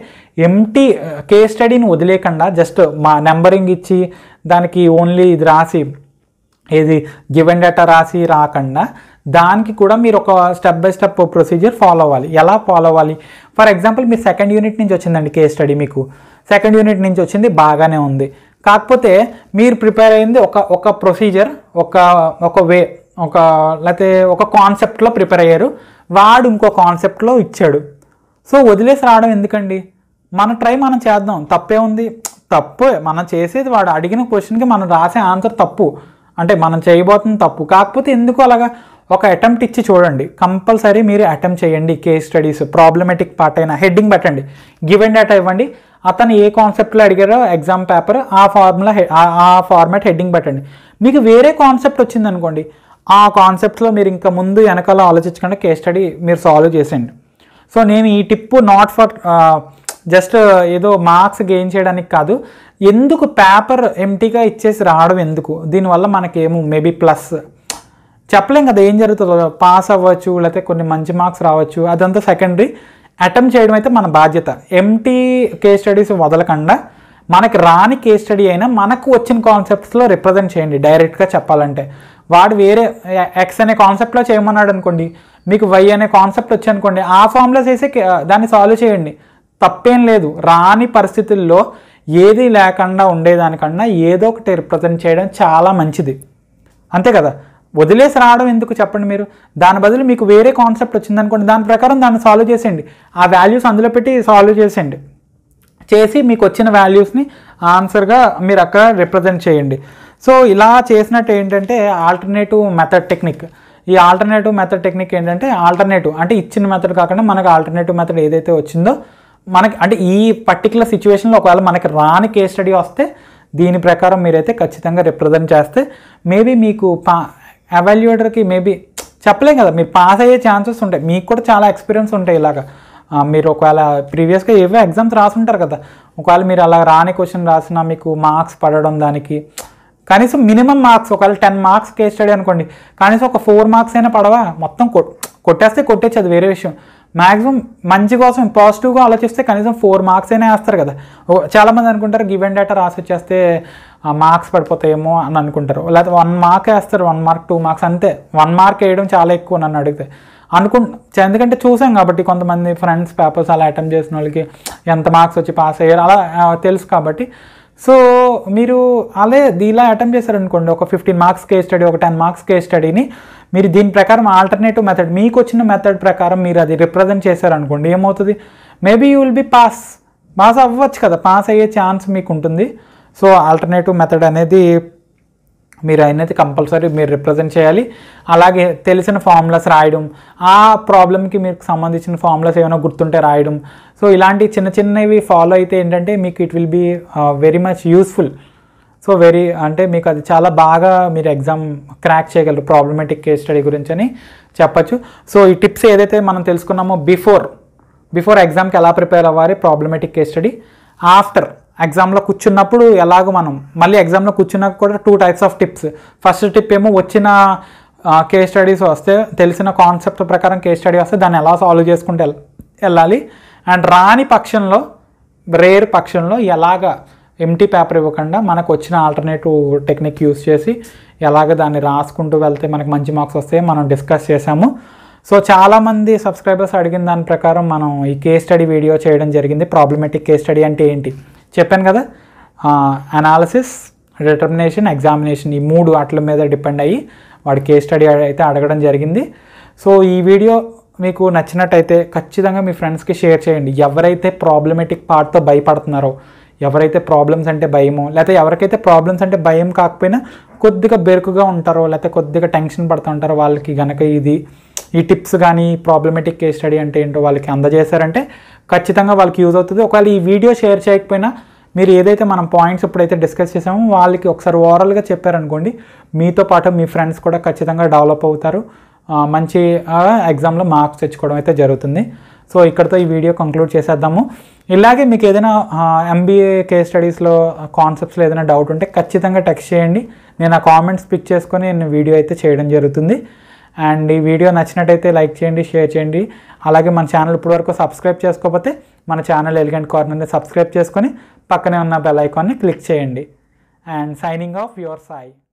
ఎంటీ కేస్ స్టడీని వదిలేకుండా జస్ట్ మా నెంబరింగ్ ఇచ్చి దానికి ఓన్లీ ఇది రాసి ఏది గివెన్ డేటా రాసి రాకుండా దానికి కూడా మీరు ఒక step by step procedure follow అవ్వాలి ఎలా ఫాలో అవ్వాలి ఫర్ ఎగ్జాంపుల్ మీరు సెకండ్ యూనిట్ నుంచి వచ్చిందండి కేస్ స్టడీ మీకు సెకండ్ యూనిట్ నుంచి వచ్చింది బాగానే ఉంది కాకపోతే మీరు ప్రిపేర్ అయింది ఒక ఒక ప్రొసీజర్ ఒక ఒక వే ఒక లేకపోతే ఒక కాన్సెప్ట్లో ప్రిపేర్ అయ్యారు వాడు ఇంకో కాన్సెప్ట్లో ఇచ్చాడు సో వదిలేసి రావడం ఎందుకండి మన ట్రై మనం చేద్దాం తప్పే ఉంది తప్పు మనం చేసేది వాడు అడిగిన క్వశ్చన్కి మనం రాసే ఆన్సర్ తప్పు అంటే మనం చేయబోతున్న తప్పు కాకపోతే ఎందుకు అలాగా ఒక అటెంప్ట్ ఇచ్చి చూడండి కంపల్సరీ మీరు అటెంప్ట్ చేయండి కేస్ స్టడీస్ ప్రాబ్లమెటిక్ పార్ట్ అయినా హెడ్డింగ్ పెట్టండి గివ్ అండ్ డేటా ఇవ్వండి అతను ఏ కాన్సెప్ట్లో అడిగారో ఎగ్జామ్ పేపర్ ఆ ఫార్ములా ఆ ఫార్మాట్ హెడ్డింగ్ పెట్టండి మీకు వేరే కాన్సెప్ట్ వచ్చింది అనుకోండి ఆ కాన్సెప్ట్లో మీరు ఇంకా ముందు వెనకాల ఆలోచించకుండా కేస్ స్టడీ మీరు సాల్వ్ చేసేయండి సో నేను ఈ టిప్పు నాట్ ఫర్ జస్ట్ ఏదో మార్క్స్ గెయిన్ చేయడానికి కాదు ఎందుకు పేపర్ ఎంటీగా ఇచ్చేసి రావడం ఎందుకు దీనివల్ల మనకేము మేబీ ప్లస్ చెప్పలేం కదా ఏం జరుగుతుందో పాస్ అవ్వచ్చు లేకపోతే కొన్ని మంచి మార్క్స్ రావచ్చు అదంతా సెకండరీ అటెంప్ట్ చేయడం అయితే మన బాధ్యత ఎంటీ కేస్ స్టడీస్ వదలకుండా మనకి రాని కేస్ స్టడీ అయినా మనకు వచ్చిన కాన్సెప్ట్స్లో రిప్రజెంట్ చేయండి డైరెక్ట్గా చెప్పాలంటే వాడు వేరే ఎక్స్ అనే కాన్సెప్ట్లో చేయమన్నాడు అనుకోండి మీకు వై అనే కాన్సెప్ట్ వచ్చనుకోండి ఆ ఫామ్లో చేసే దాన్ని సాల్వ్ చేయండి తప్పేం లేదు రాని పరిస్థితుల్లో ఏది లేకుండా ఉండేదానికన్నా ఏదో ఒకటి రిప్రజెంట్ చేయడం చాలా మంచిది అంతే కదా వదిలేసి రావడం ఎందుకు చెప్పండి మీరు దాని బదులు మీకు వేరే కాన్సెప్ట్ వచ్చిందనుకోండి దాని ప్రకారం దాన్ని సాల్వ్ చేసేయండి ఆ వాల్యూస్ అందులో పెట్టి సాల్వ్ చేసేయండి చేసి మీకు వచ్చిన వాల్యూస్ని ఆన్సర్గా మీరు అక్కడ రిప్రజెంట్ చేయండి సో ఇలా చేసినట్టు ఏంటంటే ఆల్టర్నేటివ్ మెథడ్ టెక్నిక్ ఈ ఆల్టర్నేటివ్ మెథడ్ టెక్నిక్ ఏంటంటే ఆల్టర్నేటివ్ అంటే ఇచ్చిన మెథడ్ కాకుండా మనకు ఆల్టర్నేటివ్ మెథడ్ ఏదైతే వచ్చిందో మనకి అంటే ఈ పర్టికులర్ సిచ్యువేషన్లో ఒకవేళ మనకి రాని కేస్ స్టడీ వస్తే దీని ప్రకారం మీరైతే ఖచ్చితంగా రిప్రజెంట్ చేస్తే మేబీ మీకు పా అవాల్యుయేటర్కి మేబీ చెప్పలేం కదా మీరు పాస్ అయ్యే ఛాన్సెస్ ఉంటాయి మీకు కూడా చాలా ఎక్స్పీరియన్స్ ఉంటాయి ఇలాగ మీరు ఒకవేళ ప్రీవియస్గా ఏవో ఎగ్జామ్స్ రాసుంటారు కదా ఒకవేళ మీరు అలా రాని క్వశ్చన్ రాసినా మీకు మార్క్స్ పడడం దానికి కనీసం మినిమం మార్క్స్ ఒకవేళ టెన్ మార్క్స్ కేస్ స్టడీ అనుకోండి కనీసం ఒక ఫోర్ మార్క్స్ అయినా పడవా మొత్తం కొట్టేస్తే కొట్టేచ్చు అది వేరే విషయం మ్యాక్సిమం మంచి కోసం పాజిటివ్గా ఆలోచిస్తే కనీసం ఫోర్ మార్క్స్ అయినా వేస్తారు కదా చాలామంది అనుకుంటారు గివ్ అండ్ డేటా రాసి వచ్చేస్తే మార్క్స్ పడిపోతాయేమో అని అనుకుంటారు లేకపోతే వన్ మార్క్ వేస్తారు వన్ మార్క్ టూ మార్క్స్ అంతే వన్ మార్క్ వేయడం చాలా ఎక్కువ నన్ను అడిగితే అనుకుంటా ఎందుకంటే చూసాం కాబట్టి కొంతమంది ఫ్రెండ్స్ పేపర్స్ అలా అటెంప్ట్ చేసిన వాళ్ళకి ఎంత మార్క్స్ వచ్చి పాస్ అయ్యారు అలా తెలుసు కాబట్టి సో మీరు అలే దీలా అటెంప్ట్ చేశారనుకోండి ఒక ఫిఫ్టీన్ మార్క్స్ కేస్ స్టడీ ఒక టెన్ మార్క్స్ కేస్ స్టడీని మీరు దీని ప్రకారం ఆల్టర్నేటివ్ మెథడ్ మీకు వచ్చిన మెథడ్ ప్రకారం మీరు అది రిప్రజెంట్ చేశారనుకోండి ఏమవుతుంది maybe you will be pass pass అవ్వచ్చు కదా పాస్ అయ్యే ఛాన్స్ మీకు ఉంటుంది సో ఆల్టర్నేటివ్ మెథడ్ అనేది మీరు అయినది కంపల్సరీ మీరు రిప్రజెంట్ చేయాలి అలాగే తెలిసిన ఫార్ములాస్ రాయడం ఆ ప్రాబ్లమ్కి మీకు సంబంధించిన ఫార్ములాస్ ఏమైనా గుర్తుంటే రాయడం సో ఇలాంటి చిన్న చిన్నవి ఫాలో అయితే ఏంటంటే మీకు it will be very much useful so very అంటే మీకు అది చాలా బాగా మీరు ఎగ్జామ్ క్రాక్ చేయగలరు ప్రాబ్లమేటిక్ కేస్ స్టడీ గురించి అని చెప్పచ్చు సో ఈ టిప్స్ ఏదైతే మనం తెలుసుకున్నామో బిఫోర్ బిఫోర్ ఎగ్జామ్కి ఎలా ప్రిపేర్ అవ్వాలి ప్రాబ్లమేటిక్ కేస్ స్టడీ ఆఫ్టర్ ఎగ్జామ్లో కూర్చున్నప్పుడు ఎలాగో మనం మళ్ళీ ఎగ్జామ్లో కూర్చున్నాక కూడా two types of tips first tip ఏమో వచ్చిన కే స్టడీస్ వస్తే తెలిసిన కాన్సెప్ట్ ప్రకారం కే స్టడీ వస్తే దాన్ని ఎలా సాల్వ్ చేసుకుంటే వెళ్ళాలి అండ్ రాని పక్షంలో రేర్ పక్షంలో ఎలాగ ఎంటీ పేపర్ ఇవ్వకుండా మనకు వచ్చిన ఆల్టర్నేటివ్ టెక్నిక్ యూస్ చేసి ఎలాగ దాన్ని రాసుకుంటూ వెళ్తే మనకు మంచి మార్క్స్ వస్తే మనం డిస్కస్ చేసాము సో చాలామంది సబ్స్క్రైబర్స్ అడిగిన దాని ప్రకారం మనం ఈ కేస్ స్టడీ వీడియో చేయడం జరిగింది ప్రాబ్లమెటిక్ కేస్ స్టడీ అంటే ఏంటి చెప్పాను కదా అనాలసిస్ డిటర్మినేషన్ ఎగ్జామినేషన్ ఈ మూడు వాటి మీద డిపెండ్ అయ్యి వాడు కేస్ స్టడీ అయితే అడగడం జరిగింది సో ఈ వీడియో మీకు నచ్చినట్టయితే ఖచ్చితంగా మీ ఫ్రెండ్స్కి షేర్ చేయండి ఎవరైతే ప్రాబ్లమెటిక్ పార్ట్తో భయపడుతున్నారో ఎవరైతే ప్రాబ్లమ్స్ అంటే భయమో లేకపోతే ఎవరికైతే ప్రాబ్లమ్స్ అంటే భయం కాకపోయినా కొద్దిగా బెరుకుగా ఉంటారో లేకపోతే కొద్దిగా టెన్షన్ పడుతూ ఉంటారో వాళ్ళకి కనుక ఇది ఈ టిప్స్ కానీ ప్రాబ్లమెటిక్ కేస్ స్టడీ అంటే ఏంటో వాళ్ళకి అందజేశారంటే ఖచ్చితంగా వాళ్ళకి యూజ్ అవుతుంది ఒకవేళ ఈ వీడియో షేర్ చేయకపోయినా మీరు ఏదైతే మనం పాయింట్స్ ఇప్పుడైతే డిస్కస్ చేసామో వాళ్ళకి ఒకసారి ఓవరాల్గా చెప్పారనుకోండి మీతో పాటు మీ ఫ్రెండ్స్ కూడా ఖచ్చితంగా డెవలప్ అవుతారు మంచి ఎగ్జామ్లో మార్క్స్ తెచ్చుకోవడం అయితే జరుగుతుంది సో ఇక్కడతో ఈ వీడియో కంక్లూడ్ చేసేద్దాము ఇలాగే మీకు ఏదైనా ఎంబీఏ కేస్ స్టడీస్లో కాన్సెప్ట్స్లో ఏదైనా డౌట్ ఉంటే ఖచ్చితంగా టెక్స్ట్ చేయండి నేను ఆ కామెంట్స్ పిక్ చేసుకొని నేను వీడియో అయితే చేయడం జరుగుతుంది అండ్ ఈ వీడియో నచ్చినట్టయితే లైక్ చేయండి షేర్ చేయండి అలాగే మన ఛానల్ ఇప్పటివరకు సబ్స్క్రైబ్ చేసుకోకపోతే మన ఛానల్ ఎలిగెంట్ కార్నర్ని సబ్స్క్రైబ్ చేసుకొని పక్కనే ఉన్న బెల్ ఐకాన్ని క్లిక్ చేయండి and signing off your Sai